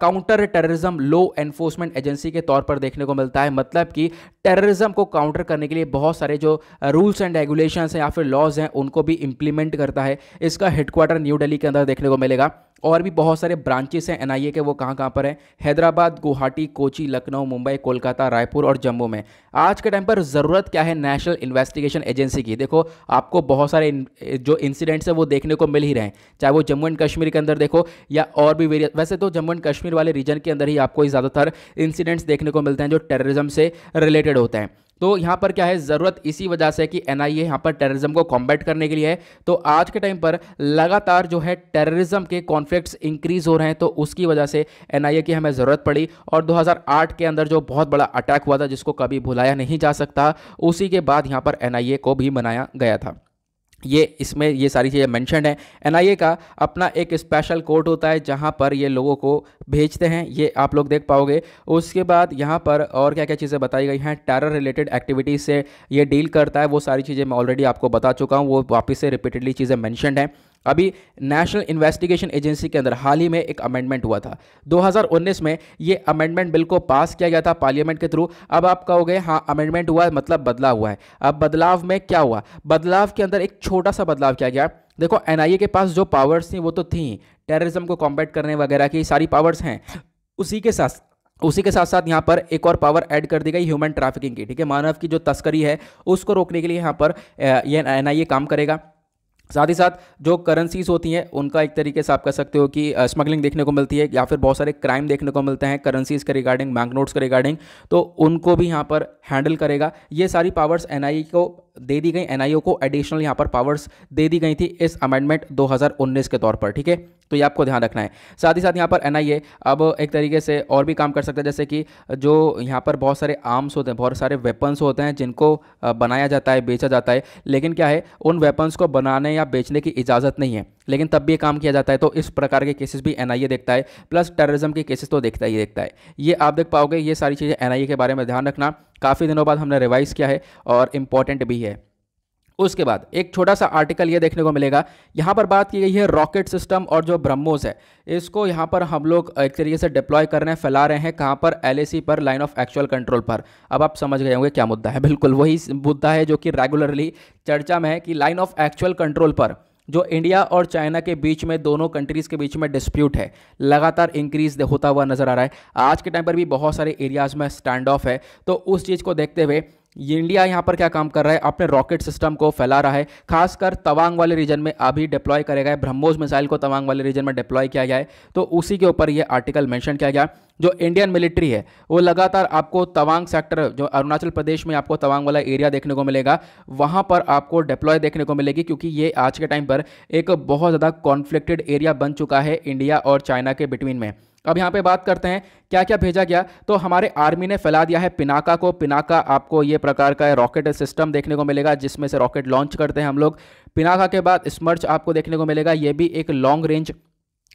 counter terrorism law enforcement agency के तौर पर देखने को मिलता है मतलब कि टेररिज्म को काउंटर करने के लिए बहुत सारे जो रूल्स एंड रेगुलेशन हैं या फिर लॉज हैं उनको भी इम्प्लीमेंट करता है इसका हेडक्वार्टर न्यू डेली के अंदर देखने को मिलेगा और भी बहुत सारे ब्रांचेस हैं एनआईए के वो कहाँ कहाँ पर हैं हैदराबाद गुवाहाटी कोची लखनऊ मुंबई कोलकाता रायपुर और जम्मू में आज के टाइम पर ज़रूरत क्या है नेशनल इन्वेस्टिगेशन एजेंसी की देखो आपको बहुत सारे जो इंसिडेंट्स हैं वो देखने को मिल ही रहे हैं चाहे वो जम्मू एंड कश्मीर के अंदर देखो या और भी वेरियस वैसे तो जम्मू एंड कश्मीर वाले रीजन के अंदर ही आपको ज़्यादातर इंसिडेंट्स देखने को मिलते हैं जो टेररिज्म से रिलेटेड होते हैं तो यहाँ पर क्या है ज़रूरत इसी वजह से कि एन आई ए यहाँ पर टेररिज्म को कॉम्बैट करने के लिए है तो आज के टाइम पर लगातार जो है टेररिज्म के कॉन्फ्लिक्ट्स इंक्रीज हो रहे हैं तो उसकी वजह से एन आई ए की हमें ज़रूरत पड़ी और 2008 के अंदर जो बहुत बड़ा अटैक हुआ था जिसको कभी भुलाया नहीं जा सकता उसी के बाद यहाँ पर एन आई ए को भी मनाया गया था ये इसमें ये सारी चीज़ें मेंशनड हैं ए का अपना एक स्पेशल कोर्ट होता है जहाँ पर ये लोगों को भेजते हैं ये आप लोग देख पाओगे उसके बाद यहाँ पर और क्या क्या चीज़ें बताई गई हैं टेरर रिलेटेड एक्टिविटीज़ से ये डील करता है वो सारी चीज़ें मैं ऑलरेडी आपको बता चुका हूँ वो वापस से रिपीटेडली चीज़ें मैंशनड हैं अभी नेशनल इन्वेस्टिगेशन एजेंसी के अंदर हाल ही में एक अमेंडमेंट हुआ था 2019 में ये अमेंडमेंट बिल को पास किया गया था पार्लियामेंट के थ्रू अब आप कहोगे हाँ अमेंडमेंट हुआ मतलब बदलाव हुआ है अब बदलाव में क्या हुआ बदलाव के अंदर एक छोटा सा बदलाव किया गया देखो एन के पास जो पावर्स थी वो तो थी टेररिज्म को कॉम्बैट करने वगैरह की सारी पावर्स हैं उसी के साथ उसी के साथ साथ यहाँ पर एक और पावर ऐड कर दी गई ह्यूमन ट्रैफिकिंग की ठीक है मानव की जो तस्करी है उसको रोकने के लिए यहाँ पर ये एन काम करेगा साथ ही साथ जो करेंसीज होती हैं उनका एक तरीके से आप कह सकते हो कि स्मगलिंग देखने को मिलती है या फिर बहुत सारे क्राइम देखने को मिलते हैं करेंसीज के रिगार्डिंग बैंक नोट्स के रिगार्डिंग तो उनको भी यहाँ पर हैंडल करेगा ये सारी पावर्स एन e को दे दी गई एन को एडिशनल यहाँ पर पावर्स दे दी गई थी इस अमेंडमेंट 2019 के तौर पर ठीक है तो ये आपको ध्यान रखना है साथ ही साथ यहाँ पर एन अब एक तरीके से और भी काम कर सकता है जैसे कि जो यहाँ पर बहुत सारे आर्म्स होते हैं बहुत सारे वेपन्स होते हैं जिनको बनाया जाता है बेचा जाता है लेकिन क्या है उन वेपन्स को बनाने या बेचने की इजाज़त नहीं है लेकिन तब भी ये काम किया जाता है तो इस प्रकार के केसेस भी एनआईए देखता है प्लस टेररिज्म के केसेस तो देखता ही देखता है ये आप देख पाओगे ये सारी चीज़ें एनआईए के बारे में ध्यान रखना काफ़ी दिनों बाद हमने रिवाइज़ किया है और इम्पॉर्टेंट भी है उसके बाद एक छोटा सा आर्टिकल ये देखने को मिलेगा यहाँ पर बात की गई है रॉकेट सिस्टम और जो ब्रह्मोस है इसको यहाँ पर हम लोग एक तरीके से डिप्लॉय कर रहे हैं फैला रहे हैं कहाँ पर एल पर लाइन ऑफ एक्चुअल कंट्रोल पर अब आप समझ गए होंगे क्या मुद्दा है बिल्कुल वही मुद्दा है जो कि रेगुलरली चर्चा में है कि लाइन ऑफ एक्चुअल कंट्रोल पर जो इंडिया और चाइना के बीच में दोनों कंट्रीज़ के बीच में डिस्प्यूट है लगातार इंक्रीज होता हुआ नज़र आ रहा है आज के टाइम पर भी बहुत सारे एरियाज़ में स्टैंड ऑफ है तो उस चीज़ को देखते हुए ये इंडिया यहाँ पर क्या काम कर रहा है अपने रॉकेट सिस्टम को फैला रहा है खासकर तवांग वाले रीजन में अभी डिप्लॉय करेगा ब्रह्मोस मिसाइल को तवांग वाले रीजन में डिप्लॉय किया गया है तो उसी के ऊपर ये आर्टिकल मेंशन किया गया जो इंडियन मिलिट्री है वो लगातार आपको तवांग सेक्टर जो अरुणाचल प्रदेश में आपको तवांग वाला एरिया देखने को मिलेगा वहाँ पर आपको डिप्लॉय देखने को मिलेगी क्योंकि ये आज के टाइम पर एक बहुत ज़्यादा कॉन्फ्लिक्टेड एरिया बन चुका है इंडिया और चाइना के बिटवीन में अब यहाँ पे बात करते हैं क्या क्या भेजा गया तो हमारे आर्मी ने फैला दिया है पिनाका को पिनाका आपको ये प्रकार का रॉकेट सिस्टम देखने को मिलेगा जिसमें से रॉकेट लॉन्च करते हैं हम लोग पिनाका के बाद स्मर्च आपको देखने को मिलेगा ये भी एक long range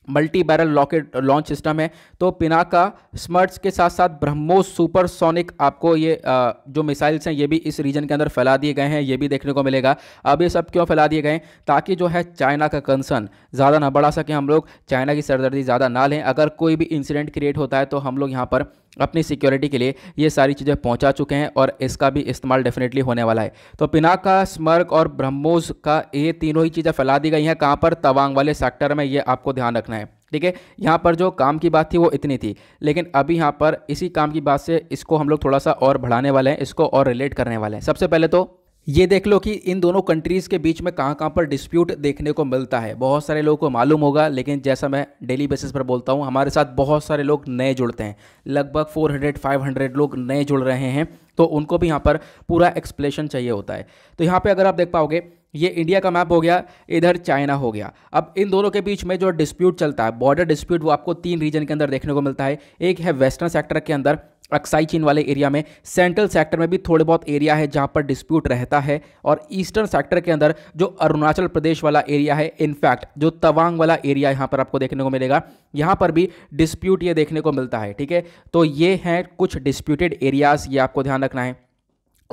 multi barrel rocket launch system है तो पिनाका स्मर्ट्स के साथ साथ ब्रह्मोस सुपरसोनिक आपको ये आ, uh, जो मिसाइल्स हैं ये भी इस रीजन के अंदर फैला दिए गए हैं ये भी देखने को मिलेगा अब ये सब क्यों फैला दिए गए ताकि जो है चाइना का कंसर्न ज़्यादा ना बढ़ा सके हम लोग चाइना की सरदर्दी ज़्यादा ना लें अगर कोई भी इंसिडेंट क्रिएट होता है तो हम लोग यहाँ पर अपनी सिक्योरिटी के लिए ये सारी चीज़ें पहुंचा चुके हैं और इसका भी इस्तेमाल डेफिनेटली होने वाला है तो पिनाका स्मर्क और ब्रह्मोज का ये तीनों ही चीज़ें फैला दी गई हैं कहाँ पर तवांग वाले सेक्टर में ये आपको ध्यान रखना है ठीक है यहाँ पर जो काम की बात थी वो इतनी थी लेकिन अभी यहाँ पर इसी काम की बात से इसको हम लोग थोड़ा सा और बढ़ाने वाले हैं इसको और रिलेट करने वाले हैं सबसे पहले तो ये देख लो कि इन दोनों कंट्रीज़ के बीच में कहाँ कहाँ पर डिस्प्यूट देखने को मिलता है बहुत सारे लोगों को मालूम होगा लेकिन जैसा मैं डेली बेसिस पर बोलता हूँ हमारे साथ बहुत सारे लोग नए जुड़ते हैं लगभग 400 500 लोग नए जुड़ रहे हैं तो उनको भी यहाँ पर पूरा एक्सप्लेशन चाहिए होता है तो यहाँ पर अगर आप देख पाओगे ये इंडिया का मैप हो गया इधर चाइना हो गया अब इन दोनों के बीच में जो डिस्प्यूट चलता है बॉर्डर डिस्प्यूट वो आपको तीन रीजन के अंदर देखने को मिलता है एक है वेस्टर्न सेक्टर के अंदर अक्साई चीन वाले एरिया में सेंट्रल सेक्टर में भी थोड़े बहुत एरिया है जहाँ पर डिस्प्यूट रहता है और ईस्टर्न सेक्टर के अंदर जो अरुणाचल प्रदेश वाला एरिया है इनफैक्ट जो तवांग वाला एरिया यहाँ पर आपको देखने को मिलेगा यहाँ पर भी डिस्प्यूट ये देखने को मिलता है ठीक है तो ये हैं कुछ डिस्प्यूटेड एरियाज़ ये आपको ध्यान रखना है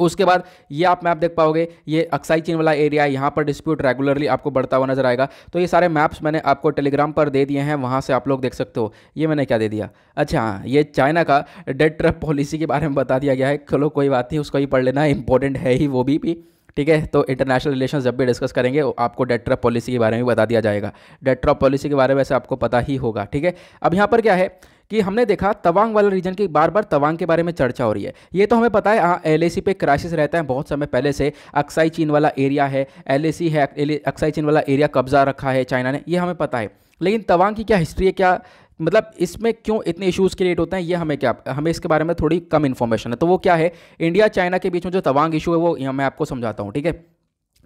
उसके बाद ये आप मैप देख पाओगे ये अक्साई चीन वाला एरिया है यहाँ पर डिस्प्यूट रेगुलरली आपको बढ़ता हुआ नजर आएगा तो ये सारे मैप्स मैंने आपको टेलीग्राम पर दे दिए हैं वहाँ से आप लोग देख सकते हो ये मैंने क्या दे दिया अच्छा हाँ ये चाइना का डेड ट्रैप पॉलिसी के बारे में बता दिया गया है चलो कोई बात नहीं उसको ही पढ़ लेना इंपॉर्टेंट है ही वो भी, भी। ठीक है तो इंटरनेशनल रिलेशन जब भी डिस्कस करेंगे आपको ट्रप पॉलिसी के बारे में बता दिया जाएगा डेट्रा पॉलिसी के बारे में वैसे आपको पता ही होगा ठीक है अब यहाँ पर क्या है कि हमने देखा तवांग वाला रीजन की बार बार तवांग के बारे में चर्चा हो रही है ये तो हमें पता है हाँ एल पे क्राइसिस रहता है बहुत समय पहले से अक्साई चीन वाला एरिया है एल है अक्साई चीन वाला एरिया कब्जा रखा है चाइना ने ये हमें पता है लेकिन तवांग की क्या हिस्ट्री है क्या मतलब इसमें क्यों इतने इश्यूज़ क्रिएट होते हैं ये हमें क्या हमें इसके बारे में थोड़ी कम इन्फॉर्मेशन है तो वो क्या है इंडिया चाइना के बीच में जो तवांग इशू है वो मैं आपको समझाता हूँ ठीक है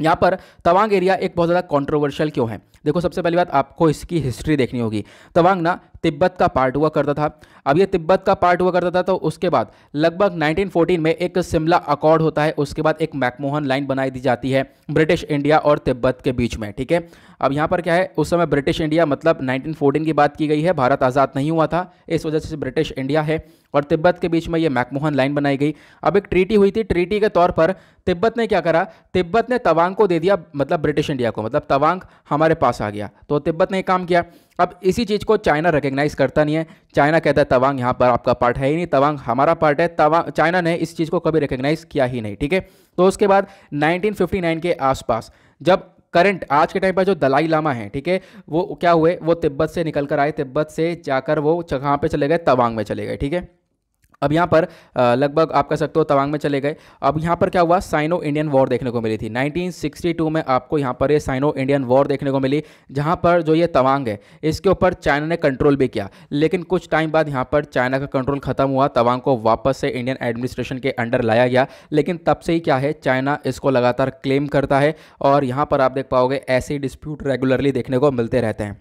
यहाँ पर तवांग एरिया एक बहुत ज़्यादा कंट्रोवर्शियल क्यों है देखो सबसे पहली बात आपको इसकी हिस्ट्री देखनी होगी तवांग ना तिब्बत का पार्ट हुआ करता था अब ये तिब्बत का पार्ट हुआ करता था तो उसके बाद लगभग 1914 में एक शिमला अकॉर्ड होता है उसके बाद एक मैकमोहन लाइन बनाई दी जाती है ब्रिटिश इंडिया और तिब्बत के बीच में ठीक है अब यहाँ पर क्या है उस समय ब्रिटिश इंडिया मतलब 1914 की बात की गई है भारत आज़ाद नहीं हुआ था इस वजह से ब्रिटिश इंडिया है और तिब्बत के बीच में ये मैकमोहन लाइन बनाई गई अब एक ट्रीटी हुई थी ट्रीटी के तौर पर तिब्बत ने क्या करा तिब्बत ने तवांग को दे दिया मतलब ब्रिटिश इंडिया को मतलब तवांग हमारे पास आ गया तो तिब्बत ने काम किया अब इसी चीज़ को चाइना रिकग्नाइज करता नहीं है चाइना कहता है तवांग यहाँ पर आपका पार्ट है ही नहीं तवांग हमारा पार्ट है तवांग चाइना ने इस चीज़ को कभी रिकग्नाइज किया ही नहीं ठीक है तो उसके बाद 1959 के आसपास जब करंट आज के टाइम पर जो दलाई लामा है ठीक है वो क्या हुए वो तिब्बत से निकल कर आए तिब्बत से जाकर वो जहाँ पर चले गए तवांग में चले गए ठीक है अब यहाँ पर लगभग आप कह सकते हो तवांग में चले गए अब यहाँ पर क्या हुआ साइनो इंडियन वॉर देखने को मिली थी 1962 में आपको यहाँ पर ये साइनो इंडियन वॉर देखने को मिली जहाँ पर जो ये तवांग है इसके ऊपर चाइना ने कंट्रोल भी किया लेकिन कुछ टाइम बाद यहाँ पर चाइना का कंट्रोल खत्म हुआ तवांग को वापस से इंडियन एडमिनिस्ट्रेशन के अंडर लाया गया लेकिन तब से ही क्या है चाइना इसको लगातार क्लेम करता है और यहाँ पर आप देख पाओगे ऐसे डिस्प्यूट रेगुलरली देखने को मिलते रहते हैं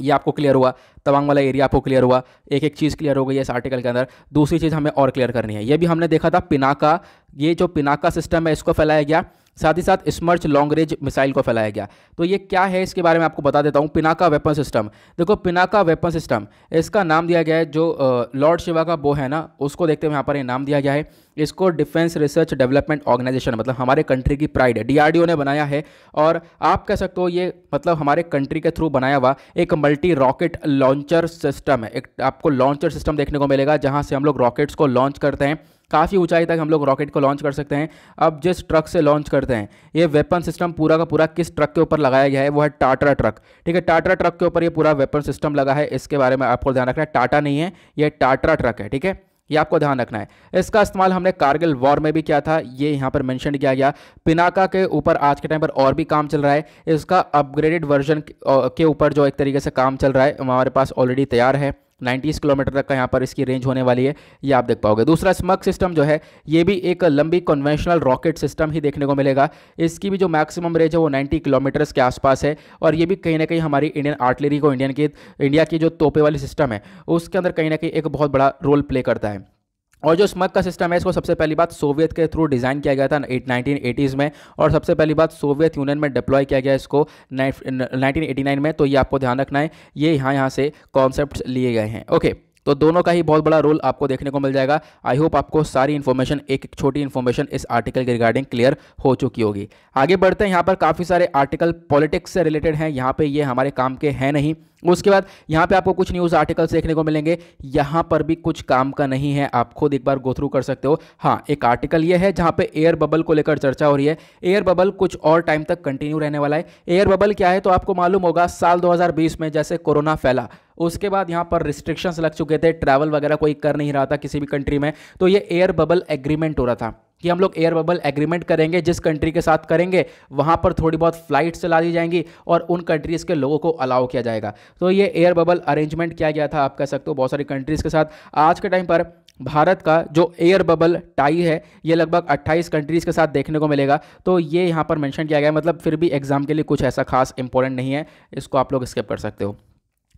ये आपको क्लियर हुआ तवांग वाला एरिया आपको क्लियर हुआ एक एक चीज़ क्लियर हो गई है इस आर्टिकल के अंदर दूसरी चीज़ हमें और क्लियर करनी है ये भी हमने देखा था पिनाका ये जो पिनाका सिस्टम है इसको फैलाया गया साथ ही साथ स्मर्च लॉन्ग रेंज मिसाइल को फैलाया गया तो ये क्या है इसके बारे में आपको बता देता हूँ पिनाका वेपन सिस्टम देखो पिनाका वेपन सिस्टम इसका नाम दिया गया है जो लॉर्ड शिवा का बो है ना उसको देखते हुए यहाँ पर ये नाम दिया गया है इसको डिफेंस रिसर्च डेवलपमेंट ऑर्गेनाइजेशन मतलब हमारे कंट्री की प्राइड है डीआरडीओ ने बनाया है और आप कह सकते हो ये मतलब हमारे कंट्री के थ्रू बनाया हुआ एक मल्टी रॉकेट लॉन्चर सिस्टम है एक आपको लॉन्चर सिस्टम देखने को मिलेगा जहाँ से हम लोग रॉकेट्स को लॉन्च करते हैं काफ़ी ऊंचाई तक हम लोग रॉकेट को लॉन्च कर सकते हैं अब जिस ट्रक से लॉन्च करते हैं ये वेपन सिस्टम पूरा का पूरा किस ट्रक के ऊपर लगाया गया है वो है टाटा ट्रक ठीक है टाटा ट्रक के ऊपर ये पूरा वेपन सिस्टम लगा है इसके बारे में आपको ध्यान रखना है टाटा नहीं है ये टाटा ट्रक है ठीक है ये आपको ध्यान रखना है इसका इस्तेमाल हमने कारगिल वॉर में भी किया था ये यहाँ पर मेंशन किया गया पिनाका के ऊपर आज के टाइम पर और भी काम चल रहा है इसका अपग्रेडेड वर्जन के ऊपर जो एक तरीके से काम चल रहा है हमारे पास ऑलरेडी तैयार है 90 किलोमीटर तक का यहाँ पर इसकी रेंज होने वाली है ये आप देख पाओगे दूसरा स्मग सिस्टम जो है ये भी एक लंबी कन्वेंशनल रॉकेट सिस्टम ही देखने को मिलेगा इसकी भी जो मैक्सिमम रेंज है वो 90 किलोमीटर्स के आसपास है और ये भी कहीं ना कहीं हमारी इंडियन आर्टिलरी को इंडियन की इंडिया की जो तोपे वाली सिस्टम है उसके अंदर कहीं ना कहीं एक बहुत बड़ा रोल प्ले करता है और जो स्मग का सिस्टम है इसको सबसे पहली बात सोवियत के थ्रू डिज़ाइन किया गया था नाइनटीन एटीज़ में और सबसे पहली बात सोवियत यूनियन में डिप्लॉय किया गया इसको नाइनटीन एटी नाइन में तो ये आपको ध्यान रखना है ये यहाँ यहाँ से कॉन्सेप्ट लिए गए हैं ओके तो दोनों का ही बहुत बड़ा रोल आपको देखने को मिल जाएगा आई होप आपको सारी इन्फॉर्मेशन एक एक छोटी इन्फॉर्मेशन इस आर्टिकल के रिगार्डिंग क्लियर हो चुकी होगी आगे बढ़ते हैं यहाँ पर काफ़ी सारे आर्टिकल पॉलिटिक्स से रिलेटेड हैं यहाँ पे ये हमारे काम के हैं नहीं उसके बाद यहाँ पे आपको कुछ न्यूज़ आर्टिकल्स देखने को मिलेंगे यहाँ पर भी कुछ काम का नहीं है आप खुद एक बार गो थ्रू कर सकते हो हाँ एक आर्टिकल ये है जहाँ पे एयर बबल को लेकर चर्चा हो रही है एयर बबल कुछ और टाइम तक कंटिन्यू रहने वाला है एयर बबल क्या है तो आपको मालूम होगा साल 2020 में जैसे कोरोना फैला उसके बाद यहाँ पर रिस्ट्रिक्शंस लग चुके थे ट्रैवल वगैरह कोई कर नहीं रहा था किसी भी कंट्री में तो ये एयर बबल एग्रीमेंट हो रहा था कि हम लोग एयर बबल एग्रीमेंट करेंगे जिस कंट्री के साथ करेंगे वहाँ पर थोड़ी बहुत फ्लाइट चला दी जाएंगी और उन कंट्रीज़ के लोगों को अलाउ किया जाएगा तो ये एयर बबल अरेंजमेंट किया गया था आप कह सकते हो बहुत सारी कंट्रीज़ के साथ आज के टाइम पर भारत का जो एयर बबल टाई है ये लगभग 28 कंट्रीज़ के साथ देखने को मिलेगा तो ये यहाँ पर मेंशन किया गया है मतलब फिर भी एग्ज़ाम के लिए कुछ ऐसा खास इंपॉर्टेंट नहीं है इसको आप लोग स्किप कर सकते हो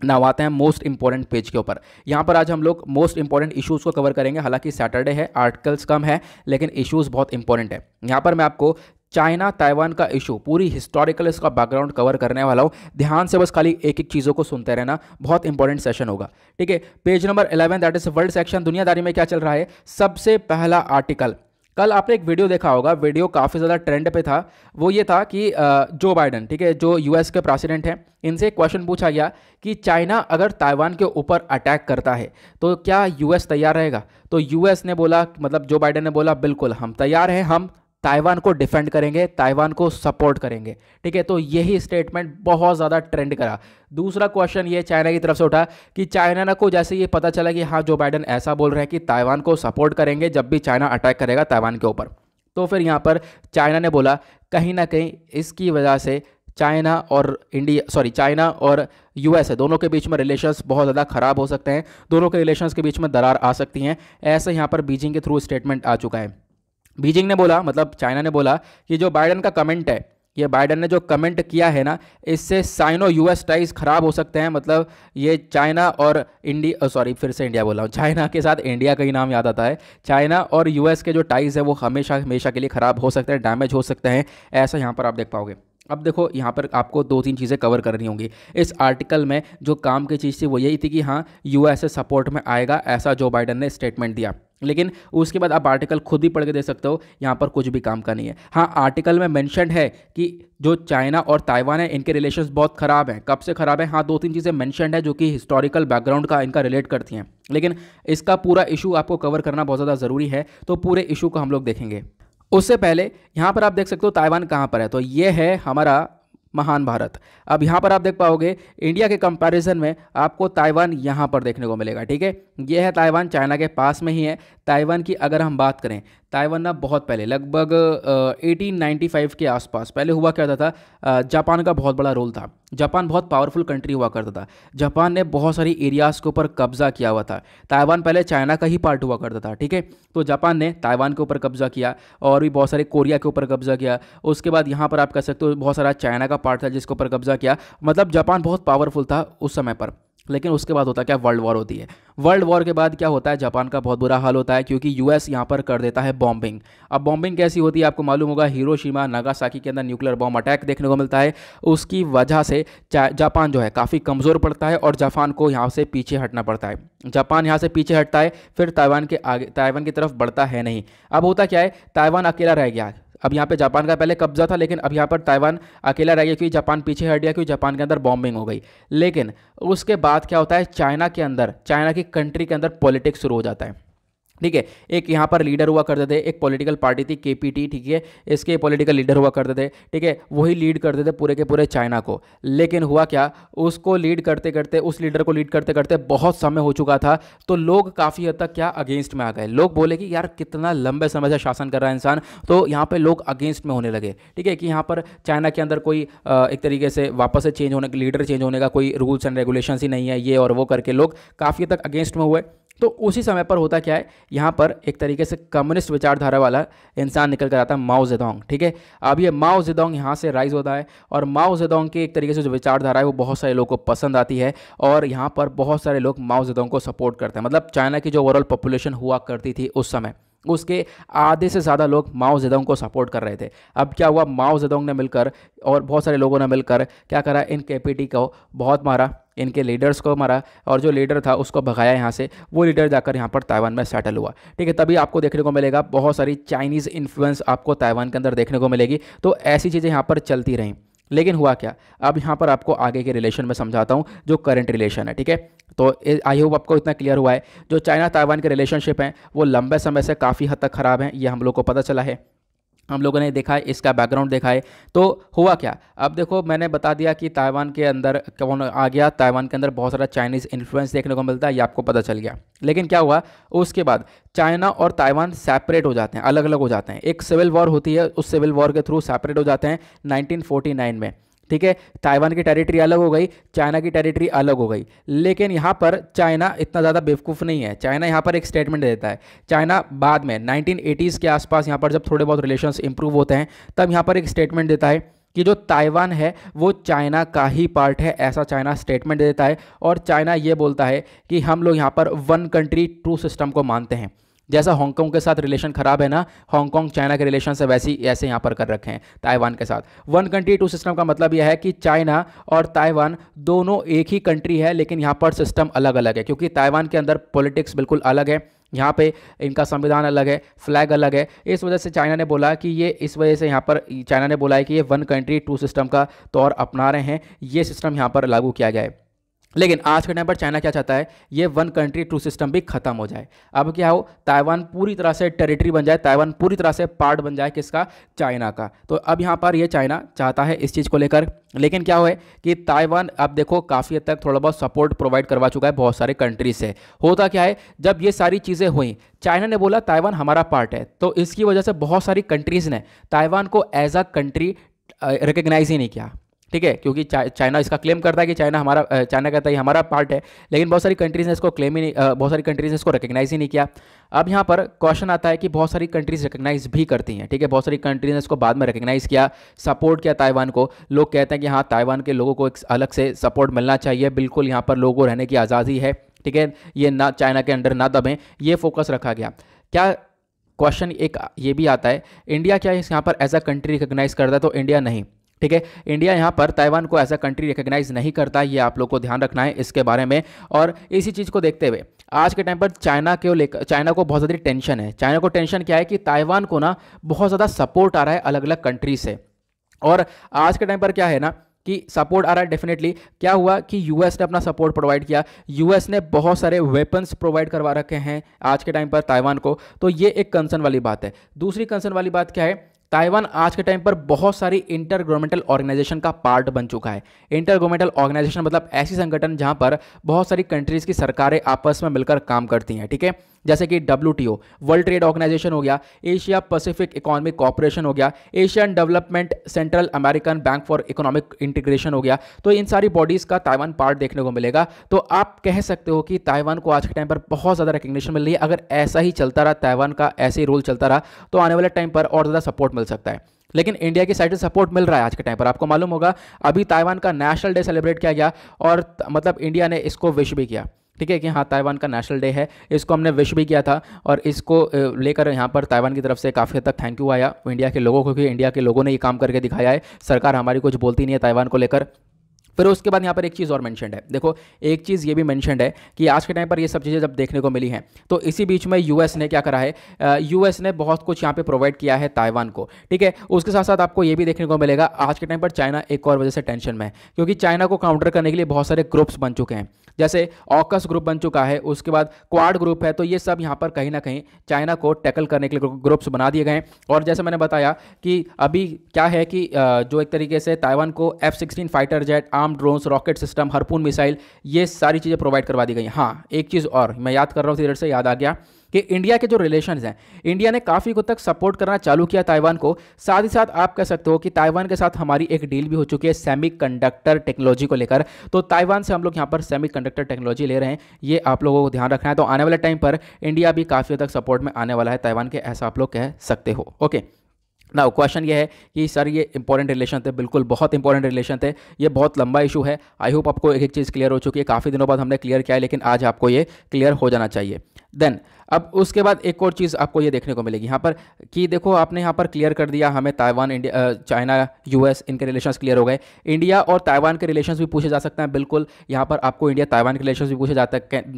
नाव आते हैं मोस्ट इंपॉर्टेंट पेज के ऊपर यहाँ पर आज हम लोग मोस्ट इंपॉर्टेंट इश्यूज़ को कवर करेंगे हालांकि सैटरडे है आर्टिकल्स कम है लेकिन इश्यूज़ बहुत इंपॉर्टेंट है यहाँ पर मैं आपको चाइना ताइवान का इशू पूरी हिस्टोरिकल इसका बैकग्राउंड कवर करने वाला हूँ ध्यान से बस खाली एक एक चीज़ों को सुनते रहना बहुत इंपॉर्टेंट सेशन होगा ठीक है page number 11 that is world section दुनियादारी में क्या चल रहा है सबसे पहला आर्टिकल कल आपने एक वीडियो देखा होगा वीडियो काफ़ी ज़्यादा ट्रेंड पे था वो ये था कि जो बाइडन ठीक है जो यूएस के प्रेसिडेंट हैं इनसे क्वेश्चन पूछा गया कि चाइना अगर ताइवान के ऊपर अटैक करता है तो क्या यूएस तैयार रहेगा तो यूएस ने बोला मतलब जो बाइडन ने बोला बिल्कुल हम तैयार हैं हम ताइवान को डिफेंड करेंगे ताइवान को सपोर्ट करेंगे ठीक है तो यही स्टेटमेंट बहुत ज़्यादा ट्रेंड करा दूसरा क्वेश्चन ये चाइना की तरफ से उठा कि चाइना को जैसे ये पता चला कि हाँ जो बाइडन ऐसा बोल रहे हैं कि ताइवान को सपोर्ट करेंगे जब भी चाइना अटैक करेगा ताइवान के ऊपर तो फिर यहाँ पर चाइना ने बोला कहीं ना कहीं इसकी वजह से चाइना और इंडिया सॉरी चाइना और यूएस है दोनों के बीच में रिलेशंस बहुत ज़्यादा ख़राब हो सकते हैं दोनों के रिलेशंस के बीच में दरार आ सकती हैं ऐसे यहाँ पर बीजिंग के थ्रू स्टेटमेंट आ चुका है बीजिंग ने बोला मतलब चाइना ने बोला कि जो बाइडन का कमेंट है ये बाइडन ने जो कमेंट किया है ना इससे साइनो यूएस टाइज खराब हो सकते हैं मतलब ये चाइना और इंडिया सॉरी फिर से इंडिया बोला हूँ चाइना के साथ इंडिया का ही नाम याद आता है चाइना और यूएस के जो टाइज है वो हमेशा हमेशा के लिए ख़राब हो सकते हैं डैमेज हो सकते हैं ऐसा यहाँ पर आप देख पाओगे अब देखो यहाँ पर आपको दो तीन चीज़ें कवर करनी होंगी इस आर्टिकल में जो काम की चीज़ थी वो यही थी कि हाँ यूएसए सपोर्ट में आएगा ऐसा जो बाइडन ने स्टेटमेंट दिया लेकिन उसके बाद आप आर्टिकल खुद ही पढ़ के दे सकते हो यहाँ पर कुछ भी काम का नहीं है हाँ आर्टिकल में मैंशन है कि जो चाइना और ताइवान है इनके रिलेशन बहुत ख़राब हैं कब से ख़राब है हाँ दो तीन चीज़ें मैंशनड है जो कि हिस्टोरिकल बैकग्राउंड का इनका रिलेट करती हैं लेकिन इसका पूरा इशू आपको कवर करना बहुत ज़्यादा ज़रूरी है तो पूरे इशू को हम लोग देखेंगे उससे पहले यहाँ पर आप देख सकते हो ताइवान कहाँ पर है तो ये है हमारा महान भारत अब यहाँ पर आप देख पाओगे इंडिया के कंपैरिजन में आपको ताइवान यहाँ पर देखने को मिलेगा ठीक है यह है ताइवान चाइना के पास में ही है ताइवान की अगर हम बात करें ताइवान ना बहुत पहले लगभग एटीन 1895 के आसपास पहले हुआ क्या था जापान का बहुत बड़ा रोल था जापान बहुत पावरफुल कंट्री हुआ करता था जापान ने बहुत सारी एरियाज़ के ऊपर कब्ज़ा किया हुआ था ताइवान पहले चाइना का ही पार्ट हुआ करता था ठीक है तो जापान ने ताइवान के ऊपर कब्ज़ा किया और भी बहुत सारे कोरिया के ऊपर कब्ज़ा किया उसके बाद यहाँ पर आप कह सकते हो बहुत सारा चाइना का पार्ट था जिसके ऊपर कब्ज़ा किया मतलब जापान बहुत पावरफुल था उस समय पर लेकिन उसके बाद होता है क्या वर्ल्ड वॉर होती है वर्ल्ड वॉर के बाद क्या होता है जापान का बहुत बुरा हाल होता है क्योंकि यूएस यहाँ पर कर देता है बॉम्बिंग अब बॉम्बिंग कैसी होती है आपको मालूम होगा हिरोशिमा नागासाकी के अंदर न्यूक्लियर बॉम्ब अटैक देखने को मिलता है उसकी वजह से जापान जो है काफ़ी कमज़ोर पड़ता है और जापान को यहाँ से पीछे हटना पड़ता है जापान यहाँ से पीछे हटता है फिर ताइवान के आगे ताइवान की तरफ बढ़ता है नहीं अब होता क्या है ताइवान अकेला रह गया अब यहाँ पे जापान का पहले कब्जा था लेकिन अब यहाँ पर ताइवान अकेला रह गया क्योंकि जापान पीछे हट गया क्योंकि जापान के अंदर बॉम्बिंग हो गई लेकिन उसके बाद क्या होता है चाइना के अंदर चाइना की कंट्री के अंदर पॉलिटिक्स शुरू हो जाता है ठीक है एक यहाँ पर लीडर हुआ करते थे एक पॉलिटिकल पार्टी थी के ठीक है इसके पॉलिटिकल लीडर हुआ करते थे ठीक है वही लीड करते थे पूरे के पूरे चाइना को लेकिन हुआ क्या उसको लीड करते करते उस लीडर को लीड करते करते बहुत समय हो चुका था तो लोग काफ़ी हद तक क्या अगेंस्ट में आ गए लोग बोले कि यार कितना लंबे समय से शासन कर रहा है इंसान तो यहाँ पर लोग अगेंस्ट में होने लगे ठीक है कि यहाँ पर चाइना के अंदर कोई एक तरीके से वापस से चेंज होने लीडर चेंज होने का कोई रूल्स एंड रेगुलेशन ही नहीं है ये और वो करके लोग काफ़ी हद तक अगेंस्ट में हुए तो उसी समय पर होता क्या है यहाँ पर एक तरीके से कम्युनिस्ट विचारधारा वाला इंसान निकल कर आता है माओ जेदोंग ठीक है अब ये माओ जेदोंग यहाँ से राइज होता है और माओ जेदोंग की एक तरीके से जो विचारधारा है वो बहुत सारे लोगों को पसंद आती है और यहाँ पर बहुत सारे लोग माओ जेदोंग को सपोर्ट करते हैं मतलब चाइना की जो ओवरऑल पॉपुलेशन हुआ करती थी उस समय उसके आधे से ज़्यादा लोग माओ जेदोंग को सपोर्ट कर रहे थे अब क्या हुआ माओ जेदोंग ने मिलकर और बहुत सारे लोगों ने मिलकर क्या करा इन केपीटी को बहुत मारा इनके लीडर्स को मारा और जो लीडर था उसको भगाया यहाँ से वो लीडर जाकर यहाँ पर ताइवान में सेटल हुआ ठीक है तभी आपको देखने को मिलेगा बहुत सारी चाइनीज़ इन्फ्लुएंस आपको ताइवान के अंदर देखने को मिलेगी तो ऐसी चीज़ें यहाँ पर चलती रहीं लेकिन हुआ क्या अब यहाँ पर आपको आगे के रिलेशन में समझाता हूँ जो करंट रिलेशन है ठीक है तो आई होप आपको इतना क्लियर हुआ है जो चाइना ताइवान के रिलेशनशिप हैं वो लंबे समय से काफ़ी हद तक ख़राब हैं ये हम लोग को पता चला है हम लोगों ने देखा है इसका बैकग्राउंड देखा है तो हुआ क्या अब देखो मैंने बता दिया कि ताइवान के अंदर कौन आ गया ताइवान के अंदर बहुत सारा चाइनीज़ इन्फ्लुएंस देखने को मिलता है ये आपको पता चल गया लेकिन क्या हुआ उसके बाद चाइना और ताइवान सेपरेट हो जाते हैं अलग अलग हो जाते हैं एक सिविल वॉर होती है उस सिविल वॉर के थ्रू सेपरेट हो जाते हैं नाइनटीन में ठीक है ताइवान की टेरिटरी अलग हो गई चाइना की टेरिटरी अलग हो गई लेकिन यहाँ पर चाइना इतना ज़्यादा बेवकूफ़ नहीं है चाइना यहाँ पर एक स्टेटमेंट देता है चाइना बाद में नाइनटीन के आसपास यहाँ पर जब थोड़े बहुत रिलेशन इंप्रूव होते हैं तब यहाँ पर एक स्टेटमेंट देता है कि जो ताइवान है वो चाइना का ही पार्ट है ऐसा चाइना स्टेटमेंट देता है और चाइना ये बोलता है कि हम लोग यहाँ पर वन कंट्री टू सिस्टम को मानते हैं जैसा हांगकॉन्ग के साथ रिलेशन खराब है ना हांगकॉन्ग चाइना के रिलेशन से वैसी ऐसे यहाँ पर कर रखे हैं ताइवान के साथ वन कंट्री टू सिस्टम का मतलब यह है कि चाइना और ताइवान दोनों एक ही कंट्री है लेकिन यहाँ पर सिस्टम अलग अलग है क्योंकि ताइवान के अंदर पॉलिटिक्स बिल्कुल अलग है यहाँ पे इनका संविधान अलग है फ्लैग अलग है इस वजह से चाइना ने बोला कि ये इस वजह से यहाँ पर चाइना ने बोला है कि ये वन कंट्री टू सिस्टम का तौर अपना रहे हैं ये सिस्टम यहाँ पर लागू किया गया है लेकिन आज के टाइम पर चाइना क्या चाहता है ये वन कंट्री टू सिस्टम भी खत्म हो जाए अब क्या हो ताइवान पूरी तरह से टेरिटरी बन जाए ताइवान पूरी तरह से पार्ट बन जाए किसका चाइना का तो अब यहाँ पर ये चाइना चाहता है इस चीज़ को लेकर लेकिन क्या हुआ कि ताइवान अब देखो काफ़ी हद तक थोड़ा बहुत सपोर्ट प्रोवाइड करवा चुका है बहुत सारे कंट्री से होता क्या है जब ये सारी चीज़ें हुई चाइना ने बोला ताइवान हमारा पार्ट है तो इसकी वजह से बहुत सारी कंट्रीज़ ने ताइवान को एज अ कंट्री रिकग्नाइज ही नहीं किया ठीक है क्योंकि चा, चाइना इसका क्लेम करता है कि चाइना हमारा चाइना कहता है हमारा पार्ट है लेकिन बहुत सारी कंट्रीज़ ने इसको क्लेम ही नहीं बहुत सारी कंट्रीज़ ने इसको रिकग्नाइज ही नहीं किया अब यहाँ पर क्वेश्चन आता है कि बहुत सारी कंट्रीज़ रिकग्नाइज भी करती हैं ठीक है बहुत सारी कंट्रीज़ ने इसको बाद में रिकग्नाइज किया सपोर्ट किया ताइवान को लोग कहते हैं कि हाँ ताइवान के लोगों को एक अलग से सपोर्ट मिलना चाहिए बिल्कुल यहाँ पर लोगों को रहने की आज़ादी है ठीक है ये ना चाइना के अंडर ना दबें ये फोकस रखा गया क्या क्वेश्चन एक ये भी आता है इंडिया क्या है यहाँ पर एज अ कंट्री रिकग्नाइज करता है तो इंडिया नहीं ठीक है इंडिया यहाँ पर ताइवान को एज अ कंट्री रिकग्नाइज नहीं करता ये आप लोग को ध्यान रखना है इसके बारे में और इसी चीज़ को देखते हुए आज के टाइम पर चाइना को लेकर चाइना को बहुत ज़्यादा टेंशन है चाइना को टेंशन क्या है कि ताइवान को ना बहुत ज़्यादा सपोर्ट आ रहा है अलग अलग कंट्री से और आज के टाइम पर क्या है ना कि सपोर्ट आ रहा है डेफिनेटली क्या हुआ कि यूएस ने अपना सपोर्ट प्रोवाइड किया यूएस ने बहुत सारे वेपन्स प्रोवाइड करवा रखे हैं आज के टाइम पर ताइवान को तो ये एक कंसर्न वाली बात है दूसरी कंसर्न वाली बात क्या है ताइवान आज के टाइम पर बहुत सारी इंटर गवर्नमेंटल ऑर्गेनाइजेशन का पार्ट बन चुका है इंटर गवर्नमेंटल ऑर्गेनाइजेशन मतलब ऐसी संगठन जहाँ पर बहुत सारी कंट्रीज़ की सरकारें आपस में मिलकर काम करती हैं ठीक है जैसे कि डब्ल्यू वर्ल्ड ट्रेड ऑर्गेनाइजेशन हो गया एशिया पैसिफिक इकोनॉमिक कॉपरेशन हो गया Asian development central American bank for economic integration हो गया तो इन सारी बॉडीज़ का ताइवान पार्ट देखने को मिलेगा तो आप कह सकते हो कि ताइवान को आज के टाइम पर बहुत ज़्यादा रिकग्निशन मिल रही है अगर ऐसा ही चलता रहा ताइवान का ऐसे ही रोल चलता रहा तो आने वाले टाइम पर और ज़्यादा सपोर्ट मिल सकता है लेकिन इंडिया की साइड से सपोर्ट मिल रहा है आज के टाइम पर आपको मालूम होगा अभी ताइवान का नेशनल डे सेलिब्रेट किया गया और मतलब इंडिया ने इसको विश भी किया ठीक है कि हाँ ताइवान का नेशनल डे है इसको हमने विश भी किया था और इसको लेकर यहाँ पर ताइवान की तरफ से काफ़ी हद तक थैंक यू आया इंडिया के लोगों को क्योंकि इंडिया के लोगों ने ये काम करके दिखाया है सरकार हमारी कुछ बोलती नहीं है ताइवान को लेकर फिर उसके बाद यहाँ पर एक चीज़ और मैंशनड है देखो एक चीज़ ये भी मैंशनड है कि आज के टाइम पर ये सब चीज़ें जब देखने को मिली हैं तो इसी बीच में यूएस ने क्या करा है यूएस ने बहुत कुछ यहाँ पर प्रोवाइड किया है ताइवान को ठीक है उसके साथ साथ आपको ये भी देखने को मिलेगा आज के टाइम पर चाइना एक और वजह से टेंशन में है क्योंकि चाइना को काउंटर करने के लिए बहुत सारे ग्रुप्स बन चुके हैं जैसे ऑकस ग्रुप बन चुका है उसके बाद क्वाड ग्रुप है तो ये सब यहाँ पर कहीं ना कहीं चाइना को टैकल करने के लिए ग्रुप्स बना दिए गए हैं और जैसे मैंने बताया कि अभी क्या है कि जो एक तरीके से ताइवान को F sixteen fighter jet arm arm drones rocket system Harpoon missile ये सारी चीज़ें प्रोवाइड करवा दी गई हाँ एक चीज़ और मैं याद कर रहा हूँ से याद आ गया कि इंडिया के जो रिलेशन हैं इंडिया ने काफ़ी हद तक सपोर्ट करना चालू किया ताइवान को साथ ही साथ आप कह सकते हो कि ताइवान के साथ हमारी एक डील भी हो चुकी है सेमी कंडक्टर टेक्नोलॉजी को लेकर तो ताइवान से हम लोग यहाँ पर सेमी कंडक्टर टेक्नोलॉजी ले रहे हैं ये आप लोगों को ध्यान रखना है तो आने वाले टाइम पर इंडिया भी काफ़ी हद तक सपोर्ट में आने वाला है ताइवान के ऐसा आप लोग कह सकते हो ओके ना क्वेश्चन ये है कि सर ये इंपॉर्टेंट रिलेशन थे बिल्कुल बहुत इंपॉर्टेंट रिलेशन थे ये बहुत लंबा इशू है आई होप आपको एक एक चीज़ क्लियर हो चुकी है काफ़ी दिनों बाद हमने क्लियर किया है लेकिन आज आपको ये क्लियर हो जाना चाहिए देन अब उसके बाद एक और चीज़ आपको ये देखने को मिलेगी यहाँ पर कि देखो आपने यहाँ पर क्लियर कर दिया हमें ताइवान इंडिया चाइना यूएस इनके रिलेशंस क्लियर हो गए इंडिया और ताइवान के रिलेशंस भी पूछे जा सकते हैं बिल्कुल यहाँ पर आपको इंडिया ताइवान के रिलेशंस भी पूछे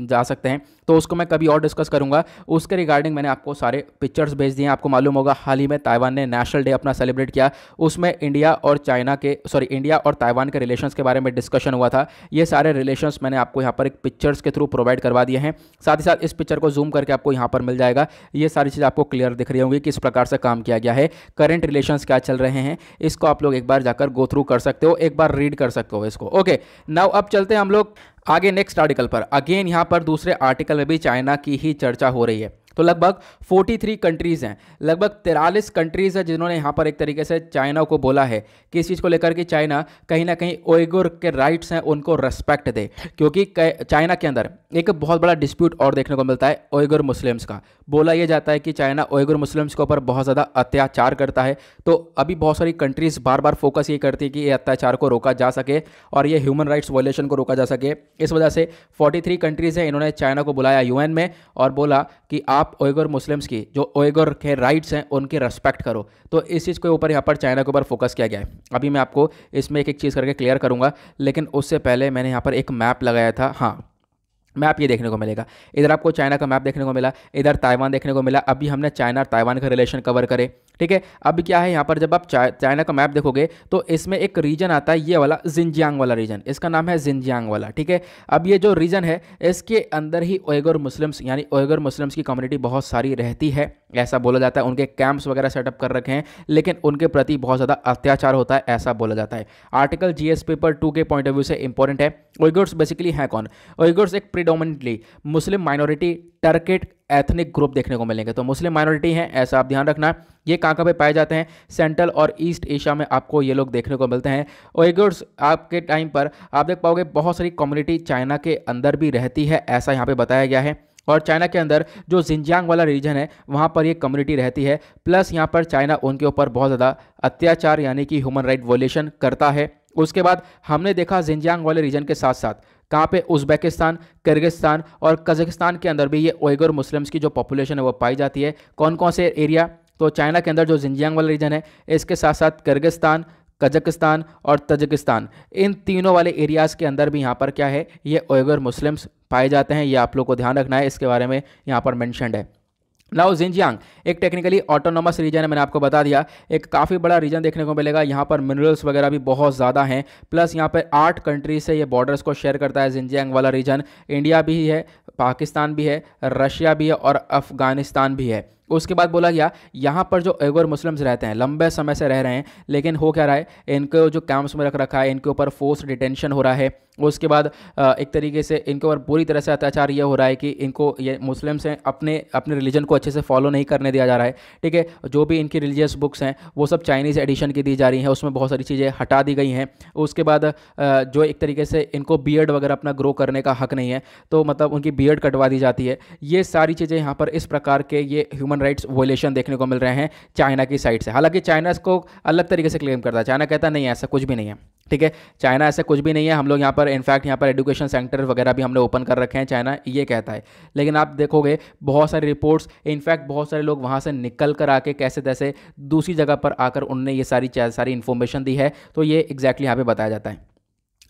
जा सकते हैं तो उसको मैं कभी और डिस्कस करूँगा उसके रिगार्डिंग मैंने आपको सारे पिक्चर्स भेज दिए आपको मालूम होगा हाल ही में ताइवान ने नेशनल डे अपना सेलिब्रेट किया उसमें इंडिया और चाइना के सॉरी इंडिया और ताइवान के रिलेशन के बारे में डिस्कशन हुआ था ये सारे रिलेशन मैंने आपको यहाँ पर एक पिक्चर्स के थ्रू प्रोवाइड करवा दिए हैं साथ ही साथ इस पिक्चर को जूम करके आपको यहाँ पर मिल जाएगा ये सारी चीज़ आपको क्लियर दिख रही होंगी किस प्रकार से काम किया गया है करेंट रिलेशन क्या चल रहे हैं इसको आप लोग एक बार जाकर गो थ्रू कर सकते हो एक बार रीड कर सकते हो इसको ओके नाउ अब चलते हैं हम लोग आगे नेक्स्ट आर्टिकल पर अगेन यहाँ पर दूसरे आर्टिकल में भी चाइना की ही चर्चा हो रही है तो लगभग 43 कंट्रीज़ हैं लगभग तिरालीस कंट्रीज़ हैं जिन्होंने यहाँ पर एक तरीके से चाइना को बोला है कि इस चीज़ को लेकर कि चाइना कहीं ना कहीं ओइगुर के राइट्स हैं उनको रेस्पेक्ट दे क्योंकि चाइना के अंदर एक बहुत बड़ा डिस्प्यूट और देखने को मिलता है ओइगुर मुस्लिम्स का बोला यह जाता है कि चाइना ओयगुर मुस्लिम्स के ऊपर बहुत ज़्यादा अत्याचार करता है तो अभी बहुत सारी कंट्रीज़ बार बार फोकस ये करती है कि ये अत्याचार को रोका जा सके और ये ह्यूमन राइट्स वॉलेशन को रोका जा सके इस वजह से 43 कंट्रीज़ हैं इन्होंने चाइना को बुलाया यू में और बोला कि आप ओयगुर मुस्लिम्स की जो ओयगुर के राइट्स हैं उनकी रेस्पेक्ट करो तो इस चीज़ के ऊपर यहाँ पर चाइना के ऊपर फोकस किया गया है अभी मैं आपको इसमें एक एक चीज़ करके क्लियर करूँगा लेकिन उससे पहले मैंने यहाँ पर एक मैप लगाया था हाँ मैप ये देखने को मिलेगा इधर आपको चाइना का मैप देखने को मिला इधर ताइवान देखने को मिला अभी हमने चाइना और ताइवान का रिलेशन कवर करे ठीक है अब क्या है यहाँ पर जब आप चाइना का मैप देखोगे तो इसमें एक रीजन आता है ये वाला जिंजियांग वाला रीजन इसका नाम है जिंजियांग वाला ठीक है अब ये जो रीजन है इसके अंदर ही ओएगर मुस्लिम्स यानी ओएगर मुस्लिम्स की कम्युनिटी बहुत सारी रहती है ऐसा बोला जाता है उनके कैंप्स वगैरह सेटअप कर रखे हैं लेकिन उनके प्रति बहुत ज़्यादा अत्याचार होता है ऐसा बोला जाता है आर्टिकल जी पेपर टू के पॉइंट ऑफ व्यू से इंपॉर्टेंट है ओइगर्स बेसिकली हैं कौन ओइगर्स एक predominantly Muslim minority Turkic ethnic group देखने को मिलेंगे तो मुस्लिम माइनॉरिटी हैं ऐसा आप ध्यान रखना ये कहाँ कहाँ पे पाए जाते हैं सेंट्रल और ईस्ट एशिया में आपको ये लोग देखने को मिलते हैं ओइगर्स आपके टाइम पर आप देख पाओगे बहुत सारी कम्युनिटी चाइना के अंदर भी रहती है ऐसा यहाँ पर बताया गया है और चाइना के अंदर जो जिंजियांग वाला रीजन है वहाँ पर ये कम्युनिटी रहती है प्लस यहाँ पर चाइना उनके ऊपर बहुत ज़्यादा अत्याचार यानी कि ह्यूमन राइट वोलेशन करता है उसके बाद हमने देखा जिंजियांग वाले रीजन के साथ साथ कहाँ पे उज्बेकिस्तान किर्गिस्तान और कजाकिस्तान के अंदर भी ये ओयगर मुस्लिम्स की जो पॉपुलेशन है वो पाई जाती है कौन कौन से एरिया तो चाइना के अंदर जो जिंजियांग वाला रीजन है इसके साथ साथ किर्गिस्तान कजाकिस्तान और तजकिस्तान इन तीनों वाले एरियाज़ के अंदर भी यहाँ पर क्या है ये ओयगर मुस्लिम्स पाए जाते हैं ये आप लोग को ध्यान रखना है इसके बारे में यहाँ पर मैंशनड है नाउ जिनजियांग एक टेक्निकली ऑटोनोमस रीजन है मैंने आपको बता दिया एक काफ़ी बड़ा रीजन देखने को मिलेगा यहाँ पर मिनरल्स वगैरह भी बहुत ज़्यादा हैं प्लस यहाँ पर आठ कंट्री से ये बॉर्डर्स को शेयर करता है जिनजियांग वाला रीजन इंडिया भी है पाकिस्तान भी है रशिया भी है और अफगानिस्तान भी है उसके बाद बोला गया यहाँ पर जो एगोर मुस्लिम्स रहते हैं लंबे समय से रह रहे हैं लेकिन हो क्या रहा है इनको जो कैंप्स में रख रखा है इनके ऊपर फोर्स डिटेंशन हो रहा है उसके बाद एक तरीके से इनके ऊपर पूरी तरह से अत्याचार ये हो रहा है कि इनको ये मुस्लिम्स हैं अपने अपने रिलीजन को अच्छे से फॉलो नहीं करने दिया जा रहा है ठीक है जो भी इनकी रिलीजियस बुक्स हैं वो सब चाइनीज़ एडिशन की दी जा रही हैं उसमें बहुत सारी चीज़ें हटा दी गई हैं उसके बाद जो एक तरीके से इनको बीएड वगैरह अपना ग्रो करने का हक नहीं है तो मतलब उनकी बीएड कटवा दी जाती है ये सारी चीज़ें यहाँ पर इस प्रकार के ये ह्यूमन राइट्स वोलेशन देखने को मिल रहे हैं चाइना की साइड से हालांकि चाइना इसको अलग तरीके से क्लेम करता है चाइना कहता नहीं ऐसा कुछ भी नहीं है ठीक है चाइना ऐसा कुछ भी नहीं है हम लोग यहाँ पर इनफैक्ट यहाँ पर एजुकेशन सेंटर वगैरह भी हमने ओपन कर रखे हैं चाइना ये कहता है लेकिन आप देखोगे बहुत सारी रिपोर्ट्स इनफैक्ट बहुत सारे लोग वहाँ से निकल कर आके कैसे तैसे दूसरी जगह पर आकर उनने ये सारी सारी इन्फॉर्मेशन दी है तो ये एग्जैक्टली यहाँ पर बताया जाता है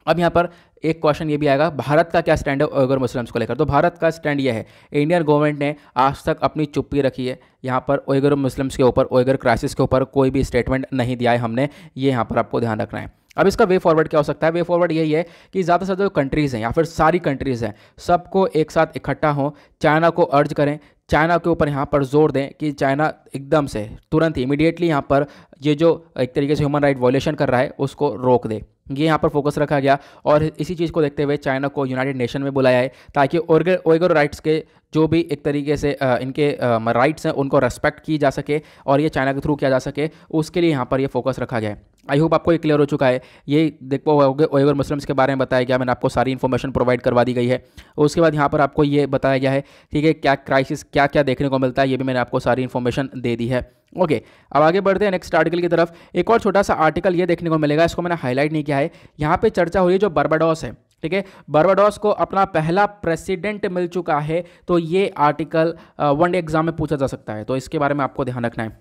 अब यहाँ पर एक क्वेश्चन ये भी आएगा भारत का क्या स्टैंड है अगर मुस्लिम्स को लेकर तो भारत का स्टैंड ये है इंडियन गवर्नमेंट ने आज तक अपनी चुप्पी रखी है यहाँ पर ओगर मुस्लिम्स के ऊपर ओइगर क्राइसिस के ऊपर कोई भी स्टेटमेंट नहीं दिया है हमने ये यहाँ पर आपको ध्यान रखना है अब इसका वे फॉरवर्ड क्या हो सकता है वे फॉरवर्ड यही है कि ज़्यादा से ज़्यादा कंट्रीज़ हैं या फिर सारी कंट्रीज़ हैं सबको एक साथ इकट्ठा हों चाइना को अर्ज करें चाइना के ऊपर यहाँ पर जोर दें कि चाइना एकदम से तुरंत इमीडिएटली यहाँ पर ये जो एक तरीके से ह्यूमन राइट वॉयलेशन कर रहा है उसको रोक दे ये यहाँ पर फोकस रखा गया और इसी चीज़ को देखते हुए चाइना को यूनाइटेड नेशन में बुलाया है ताकि ओइगर राइट्स के जो भी एक तरीके से इनके राइट्स हैं उनको रेस्पेक्ट की जा सके और ये चाइना के थ्रू किया जा सके उसके लिए यहाँ पर ये फोकस रखा गया है आई होप आपको ये क्लियर हो चुका है ये देख होगा ओएगर मुस्लिम्स के बारे में बताया गया मैंने आपको सारी इन्फॉर्मेशन प्रोवाइड करवा दी गई है उसके बाद यहाँ पर आपको ये बताया गया है ठीक है क्या क्राइसिस क्या क्या देखने को मिलता है ये भी मैंने आपको सारी इन्फॉर्मेशन दे दी है ओके okay, अब आगे बढ़ते हैं नेक्स्ट आर्टिकल की तरफ एक और छोटा सा आर्टिकल ये देखने को मिलेगा इसको मैंने हाईलाइट नहीं किया है यहाँ पे चर्चा हुई है जो बर्बाडोस है ठीक है बर्बाडोस को अपना पहला प्रेसिडेंट मिल चुका है तो ये आर्टिकल वन डे एग्जाम में पूछा जा सकता है तो इसके बारे में आपको ध्यान रखना है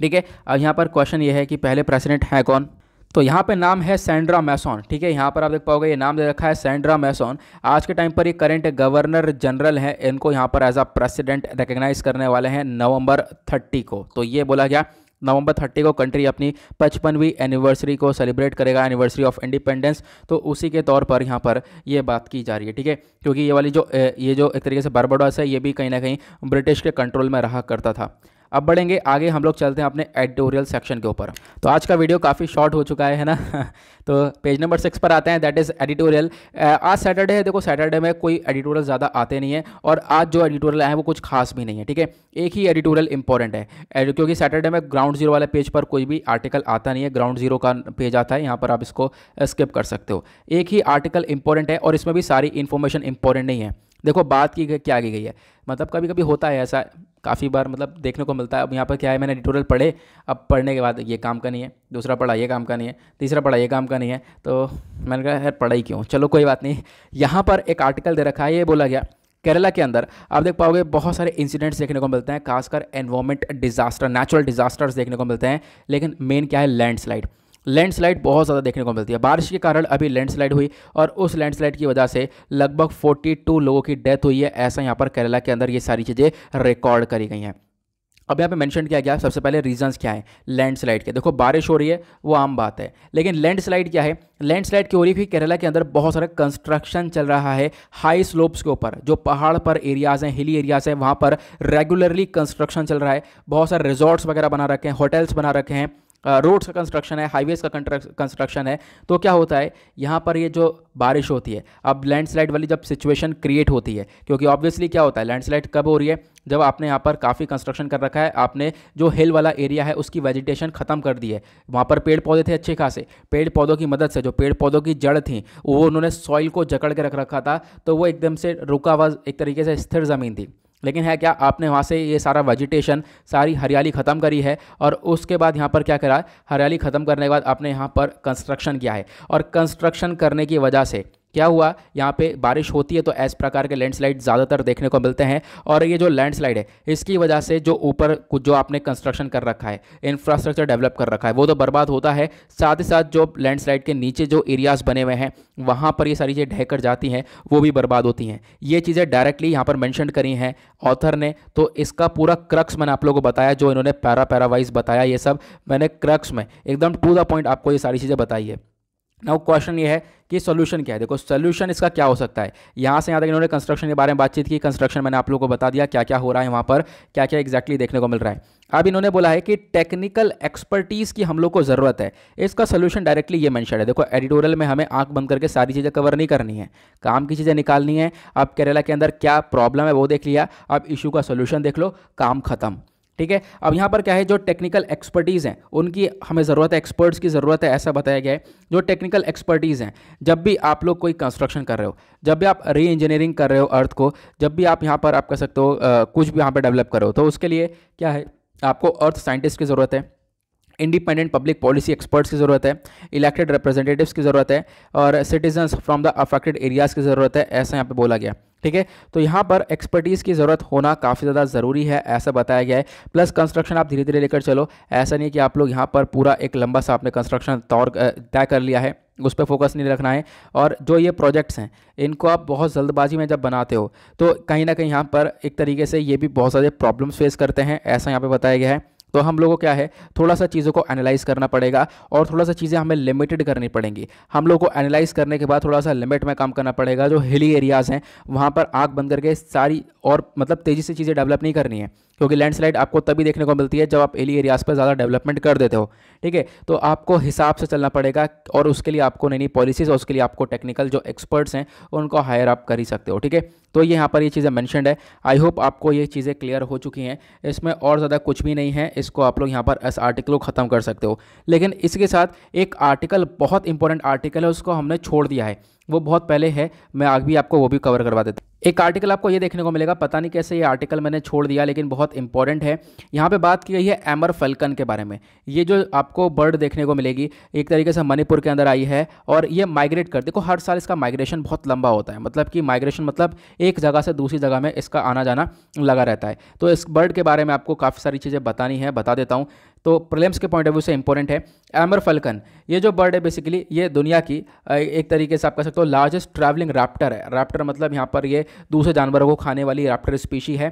ठीक है यहाँ पर क्वेश्चन ये है कि पहले प्रेसिडेंट है कौन तो यहाँ पे नाम है सैंड्रा मैसोन ठीक है यहाँ पर आप देख पाओगे ये नाम दे रखा है सैंड्रा मैसोन आज के टाइम पर ये करंट गवर्नर जनरल हैं इनको यहाँ पर एज अ प्रेसिडेंट रिकग्नाइज करने वाले हैं नवंबर थर्टी को तो ये बोला गया नवंबर थर्टी को कंट्री अपनी पचपनवीं एनिवर्सरी को सेलिब्रेट करेगा एनिवर्सरी ऑफ इंडिपेंडेंस तो उसी के तौर पर यहाँ पर ये बात की जा रही है ठीक है क्योंकि ये वाली जो ये जो एक तरीके से बारबाडोस है ये भी कहीं ना कहीं ब्रिटिश के कंट्रोल में रहा करता था अब बढ़ेंगे आगे हम लोग चलते हैं अपने एडिटोरियल सेक्शन के ऊपर तो आज का वीडियो काफ़ी शॉर्ट हो चुका है है ना <laughs> तो पेज नंबर सिक्स पर आते हैं दैट इज़ एडिटोरियल आज सैटरडे है देखो सैटरडे में कोई एडिटोरियल ज़्यादा आते नहीं है और आज जो एडिटोरियल आए वो कुछ खास भी नहीं है ठीक है एक ही एडिटोरियल इंपॉर्टेंट है क्योंकि सैटरडे में ग्राउंड जीरो वाले पेज पर कोई भी आर्टिकल आता नहीं है ग्राउंड जीरो का पेज आता है यहाँ पर आप इसको स्किप कर सकते हो एक ही आर्टिकल इंपॉर्टेंट है और इसमें भी सारी इन्फॉर्मेशन इंपॉर्टेंट नहीं है देखो बात की क्या की गई है मतलब कभी कभी होता है ऐसा काफ़ी बार मतलब देखने को मिलता है अब यहाँ पर क्या है मैंने डिटोरियल पढ़े अब पढ़ने के बाद ये काम का नहीं है दूसरा पढ़ा ये काम का नहीं है तीसरा पढ़ा ये काम का नहीं है तो मैंने कहा यार पढ़ाई क्यों चलो कोई बात नहीं यहाँ पर एक आर्टिकल दे रखा है ये बोला गया केरला के अंदर आप देख पाओगे बहुत सारे इंसिडेंट्स देखने को मिलते हैं खासकर एनवायरमेंट डिजास्टर नेचुरल डिजास्टर्स देखने को मिलते हैं लेकिन मेन क्या है लैंडस्लाइड लैंडस्लाइड बहुत ज़्यादा देखने को मिलती है बारिश के कारण अभी लैंडस्लाइड हुई और उस लैंडस्लाइड की वजह से लगभग 42 लोगों की डेथ हुई है ऐसा यहाँ पर केरला के अंदर ये सारी चीज़ें रिकॉर्ड करी गई हैं अब यहाँ पे मेंशन किया गया सबसे पहले रीजंस क्या है लैंडस्लाइड के देखो बारिश हो रही है वो आम बात है लेकिन लैंडस्लाइड क्या है लैंडस्लाइड की हो रही है केरला के अंदर बहुत सारा कंस्ट्रक्शन चल रहा है हाई स्लोप्स के ऊपर जो पहाड़ पर एरियाज़ हैं हिली एरियाज़ हैं वहाँ पर रेगुलरली कंस्ट्रक्शन चल रहा है बहुत सारे रिजॉर्ट्स वगैरह बना रखे हैं होटल्स बना रखे हैं रोड्स का कंस्ट्रक्शन है हाईवेज़ का कंस्ट्रक्शन है तो क्या होता है यहाँ पर ये जो बारिश होती है अब लैंडस्लाइड वाली जब सिचुएशन क्रिएट होती है क्योंकि ऑब्वियसली क्या होता है लैंडस्लाइड कब हो रही है जब आपने यहाँ पर काफ़ी कंस्ट्रक्शन कर रखा है आपने जो हिल वाला एरिया है उसकी वेजिटेशन ख़त्म कर दी है वहाँ पर पेड़ पौधे थे अच्छे खासे पेड़ पौधों की मदद से जो पेड़ पौधों की जड़ थी वो उन्होंने सॉइल को जकड़ के रख रखा था तो वो एकदम से रुका हुआ एक तरीके से स्थिर ज़मीन थी लेकिन है क्या आपने वहाँ से ये सारा वेजिटेशन सारी हरियाली ख़त्म करी है और उसके बाद यहाँ पर क्या करा हरियाली ख़त्म करने के बाद आपने यहाँ पर कंस्ट्रक्शन किया है और कंस्ट्रक्शन करने की वजह से क्या हुआ यहाँ पे बारिश होती है तो ऐसे प्रकार के लैंडस्लाइड ज़्यादातर देखने को मिलते हैं और ये जो लैंडस्लाइड है इसकी वजह से जो ऊपर कुछ जो आपने कंस्ट्रक्शन कर रखा है इंफ्रास्ट्रक्चर डेवलप कर रखा है वो तो बर्बाद होता है साथ ही साथ जो लैंडस्लाइड के नीचे जो एरियाज़ बने हुए हैं वहाँ पर ये सारी चीज़ें ढहकर जाती हैं वो भी बर्बाद होती हैं ये चीज़ें डायरेक्टली यहाँ पर मैंशन करी हैं ऑथर ने तो इसका पूरा क्रक्स मैंने आप लोगों को बताया जो इन्होंने पैरा पैरावाइज बताया ये सब मैंने क्रक्स में एकदम टू द पॉइंट आपको ये सारी चीज़ें बताई है नाउ क्वेश्चन ये है कि सोल्यूशन क्या है देखो सोल्यूशन इसका क्या हो सकता है यहाँ से यहाँ तक इन्होंने कंस्ट्रक्शन के बारे में बातचीत की कंस्ट्रक्शन मैंने आप लोगों को बता दिया क्या क्या हो रहा है वहाँ पर क्या क्या एक्जैक्टली exactly देखने को मिल रहा है अब इन्होंने बोला है कि टेक्निकल एक्सपर्टीज़ की हम लोग को ज़रूरत है इसका सोल्यूशन डायरेक्टली ये मैंशन है देखो एडिटोरियल में हमें आँख बंद करके सारी चीज़ें कवर नहीं करनी है काम की चीज़ें निकालनी है अब केरला के अंदर क्या प्रॉब्लम है वो देख लिया अब इशू का सोल्यूशन देख लो काम खत्म ठीक है अब यहाँ पर क्या है जो टेक्निकल एक्सपर्टीज़ हैं उनकी हमें ज़रूरत है एक्सपर्ट्स की ज़रूरत है ऐसा बताया गया है जो टेक्निकल एक्सपर्टीज़ हैं जब भी आप लोग कोई कंस्ट्रक्शन कर रहे हो जब भी आप री इंजीनियरिंग कर रहे हो अर्थ को जब भी आप यहाँ पर आप कह सकते हो आ, कुछ भी यहाँ पर डेवलप कर रहे हो तो उसके लिए क्या है आपको अर्थ साइंटिस्ट की ज़रूरत है इंडिपेंडेंट पब्लिक पॉलिसी एक्सपर्ट्स की ज़रूरत है इलेक्टेड रिप्रेजेंटेटिव्स की ज़रूरत है और citizens from the affected areas की ज़रूरत है ऐसा यहाँ पर बोला गया ठीक है तो यहाँ पर एक्सपर्टीज़ की ज़रूरत होना काफ़ी ज़्यादा ज़रूरी है ऐसा बताया गया है प्लस कंस्ट्रक्शन आप धीरे धीरे लेकर चलो ऐसा नहीं कि आप लोग यहाँ पर पूरा एक लंबा सा आपने कंस्ट्रक्शन तौर तय कर लिया है उस पर फोकस नहीं रखना है और जो ये प्रोजेक्ट्स हैं इनको आप बहुत जल्दबाजी में जब बनाते हो तो कहीं ना कहीं यहाँ पर एक तरीके से ये भी बहुत सारे प्रॉब्लम्स फेस करते हैं ऐसा यहाँ पर बताया गया है तो हम लोगों को क्या है थोड़ा सा चीज़ों को एनालाइज करना पड़ेगा और थोड़ा सा चीज़ें हमें लिमिटेड करनी पड़ेंगी हम लोग को एनालाइज करने के बाद थोड़ा सा लिमिट में काम करना पड़ेगा जो हिली एरियाज़ हैं वहाँ पर आग बंद करके सारी और मतलब तेज़ी से चीज़ें डेवलप नहीं करनी है क्योंकि लैंडस्लाइड आपको तभी देखने को मिलती है जब आप एली एरियाज़ e पर ज़्यादा डेवलपमेंट कर देते हो ठीक है तो आपको हिसाब से चलना पड़ेगा और उसके लिए आपको नई नई पॉलिसीज़ और उसके लिए आपको टेक्निकल जो एक्सपर्ट्स हैं उनको हायर आप कर ही सकते हो ठीक है तो ये यहाँ पर ये चीज़ें मैंशनड है आई होप आपको ये चीज़ें क्लियर हो चुकी हैं इसमें और ज़्यादा कुछ भी नहीं है इसको आप लोग यहाँ पर इस आर्टिकल को ख़त्म कर सकते हो लेकिन इसके साथ एक आर्टिकल बहुत इंपॉर्टेंट आर्टिकल है उसको हमने छोड़ दिया है वो बहुत पहले है मैं आग भी आपको वो भी कवर करवा देता एक आर्टिकल आपको ये देखने को मिलेगा पता नहीं कैसे ये आर्टिकल मैंने छोड़ दिया लेकिन बहुत इंपॉर्टेंट है यहाँ पे बात की गई है एमर फल्कन के बारे में ये जो आपको बर्ड देखने को मिलेगी एक तरीके से मणिपुर के अंदर आई है और ये माइग्रेट कर देखो हर साल इसका माइग्रेशन बहुत लंबा होता है मतलब कि माइग्रेशन मतलब एक जगह से दूसरी जगह में इसका आना जाना लगा रहता है तो इस बर्ड के बारे में आपको काफ़ी सारी चीज़ें बतानी है बता देता हूँ तो प्रलेम्स के पॉइंट ऑफ व्यू से इंपॉर्टेंट है एमर फल्कन ये जो बर्ड है बेसिकली ये दुनिया की एक तरीके से आप कह सकते हो लार्जेस्ट ट्रैवलिंग रैप्टर है रैप्टर मतलब यहाँ पर ये दूसरे जानवरों को खाने वाली रैप्टर स्पीशी है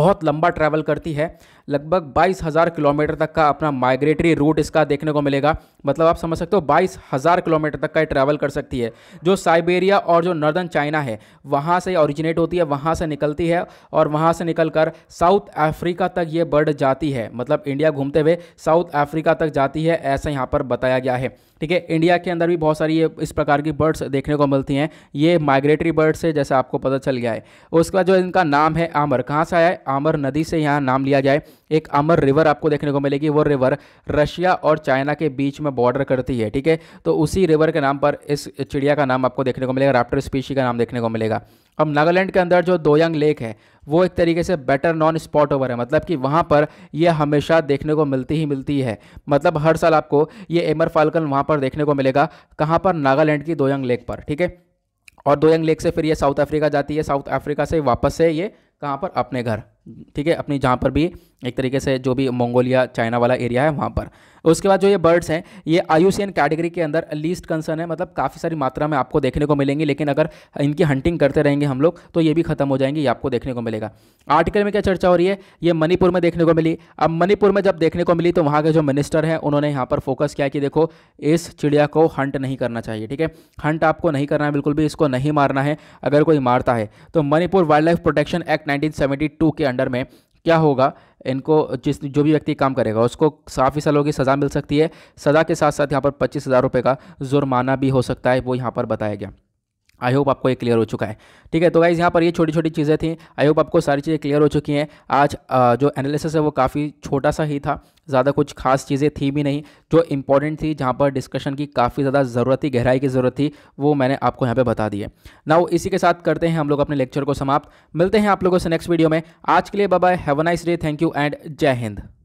बहुत लंबा ट्रैवल करती है लगभग 22,000 किलोमीटर तक का अपना माइग्रेटरी रूट इसका देखने को मिलेगा मतलब आप समझ सकते हो 22,000 किलोमीटर तक का ट्रैवल कर सकती है जो साइबेरिया और जो नॉर्दर्न चाइना है वहाँ से ओरिजिनेट होती है वहाँ से निकलती है और वहाँ से निकल कर साउथ अफ्रीका तक ये बर्ड जाती है मतलब इंडिया घूमते हुए साउथ अफ्रीका तक जाती है ऐसा यहाँ पर बताया गया है ठीक है इंडिया के अंदर भी बहुत सारी ये इस प्रकार की बर्ड्स देखने को मिलती हैं ये माइग्रेटरी बर्ड्स है जैसे आपको पता चल गया है उसका जो इनका नाम है आमर कहाँ से आया है आमर नदी से यहाँ नाम लिया गया है एक अमर रिवर आपको देखने को मिलेगी वो रिवर रशिया और चाइना के बीच में बॉर्डर करती है ठीक है तो उसी रिवर के नाम पर इस चिड़िया का नाम आपको देखने को मिलेगा राप्टर स्पीशी का नाम देखने को मिलेगा अब नागालैंड के अंदर जो दोयंग लेक है वो एक तरीके से बेटर नॉन स्पॉट ओवर है मतलब कि वहाँ पर ये हमेशा देखने को मिलती ही मिलती है मतलब हर साल आपको ये एमर फाल्कन वहाँ पर देखने को मिलेगा कहाँ पर नागालैंड की दोयंग लेक पर ठीक है और दोयंग लेक से फिर ये साउथ अफ्रीका जाती है साउथ अफ्रीका से वापस से ये कहाँ पर अपने घर ठीक है अपनी जहाँ पर भी एक तरीके से जो भी मंगोलिया चाइना वाला एरिया है वहाँ पर उसके बाद जो ये बर्ड्स हैं ये आयुसीन कैटेगरी के अंदर लीस्ट कंसर्न है मतलब काफ़ी सारी मात्रा में आपको देखने को मिलेंगी लेकिन अगर इनकी हंटिंग करते रहेंगे हम लोग तो ये भी खत्म हो जाएंगे ये आपको देखने को मिलेगा आर्टिकल में क्या चर्चा हो रही है ये मणिपुर में देखने को मिली अब मणिपुर में जब देखने को मिली तो वहाँ के जो मिनिस्टर हैं उन्होंने यहाँ पर फोकस किया कि देखो इस चिड़िया को हंट नहीं करना चाहिए ठीक है हंट आपको नहीं करना है बिल्कुल भी इसको नहीं मारना है अगर कोई मारता है तो Manipur wildlife protection act nineteen के अंडर में क्या होगा इनको जिस जो भी व्यक्ति काम करेगा उसको ही सालों की सज़ा मिल सकती है सज़ा के साथ साथ यहाँ पर पच्चीस हज़ार रुपये का जुर्माना भी हो सकता है वो यहाँ पर बताया गया आई होप आपको ये क्लियर हो चुका है ठीक है तो गाइज़ यहाँ पर ये छोटी छोटी चीज़ें थी आई होप आपको सारी चीज़ें क्लियर हो चुकी हैं आज जो एनालिसिस है वो काफ़ी छोटा सा ही था ज़्यादा कुछ खास चीज़ें थी भी नहीं जो इंपॉर्टेंट थी जहाँ पर डिस्कशन की काफ़ी ज़्यादा ज़रूरत थी गहराई की ज़रूरत थी वो मैंने आपको यहाँ पर बता दी है नाउ इसी के साथ करते हैं हम लोग अपने लेक्चर को समाप्त मिलते हैं आप लोगों से नेक्स्ट वीडियो में आज के लिए bye have a nice day thank you and जय हिंद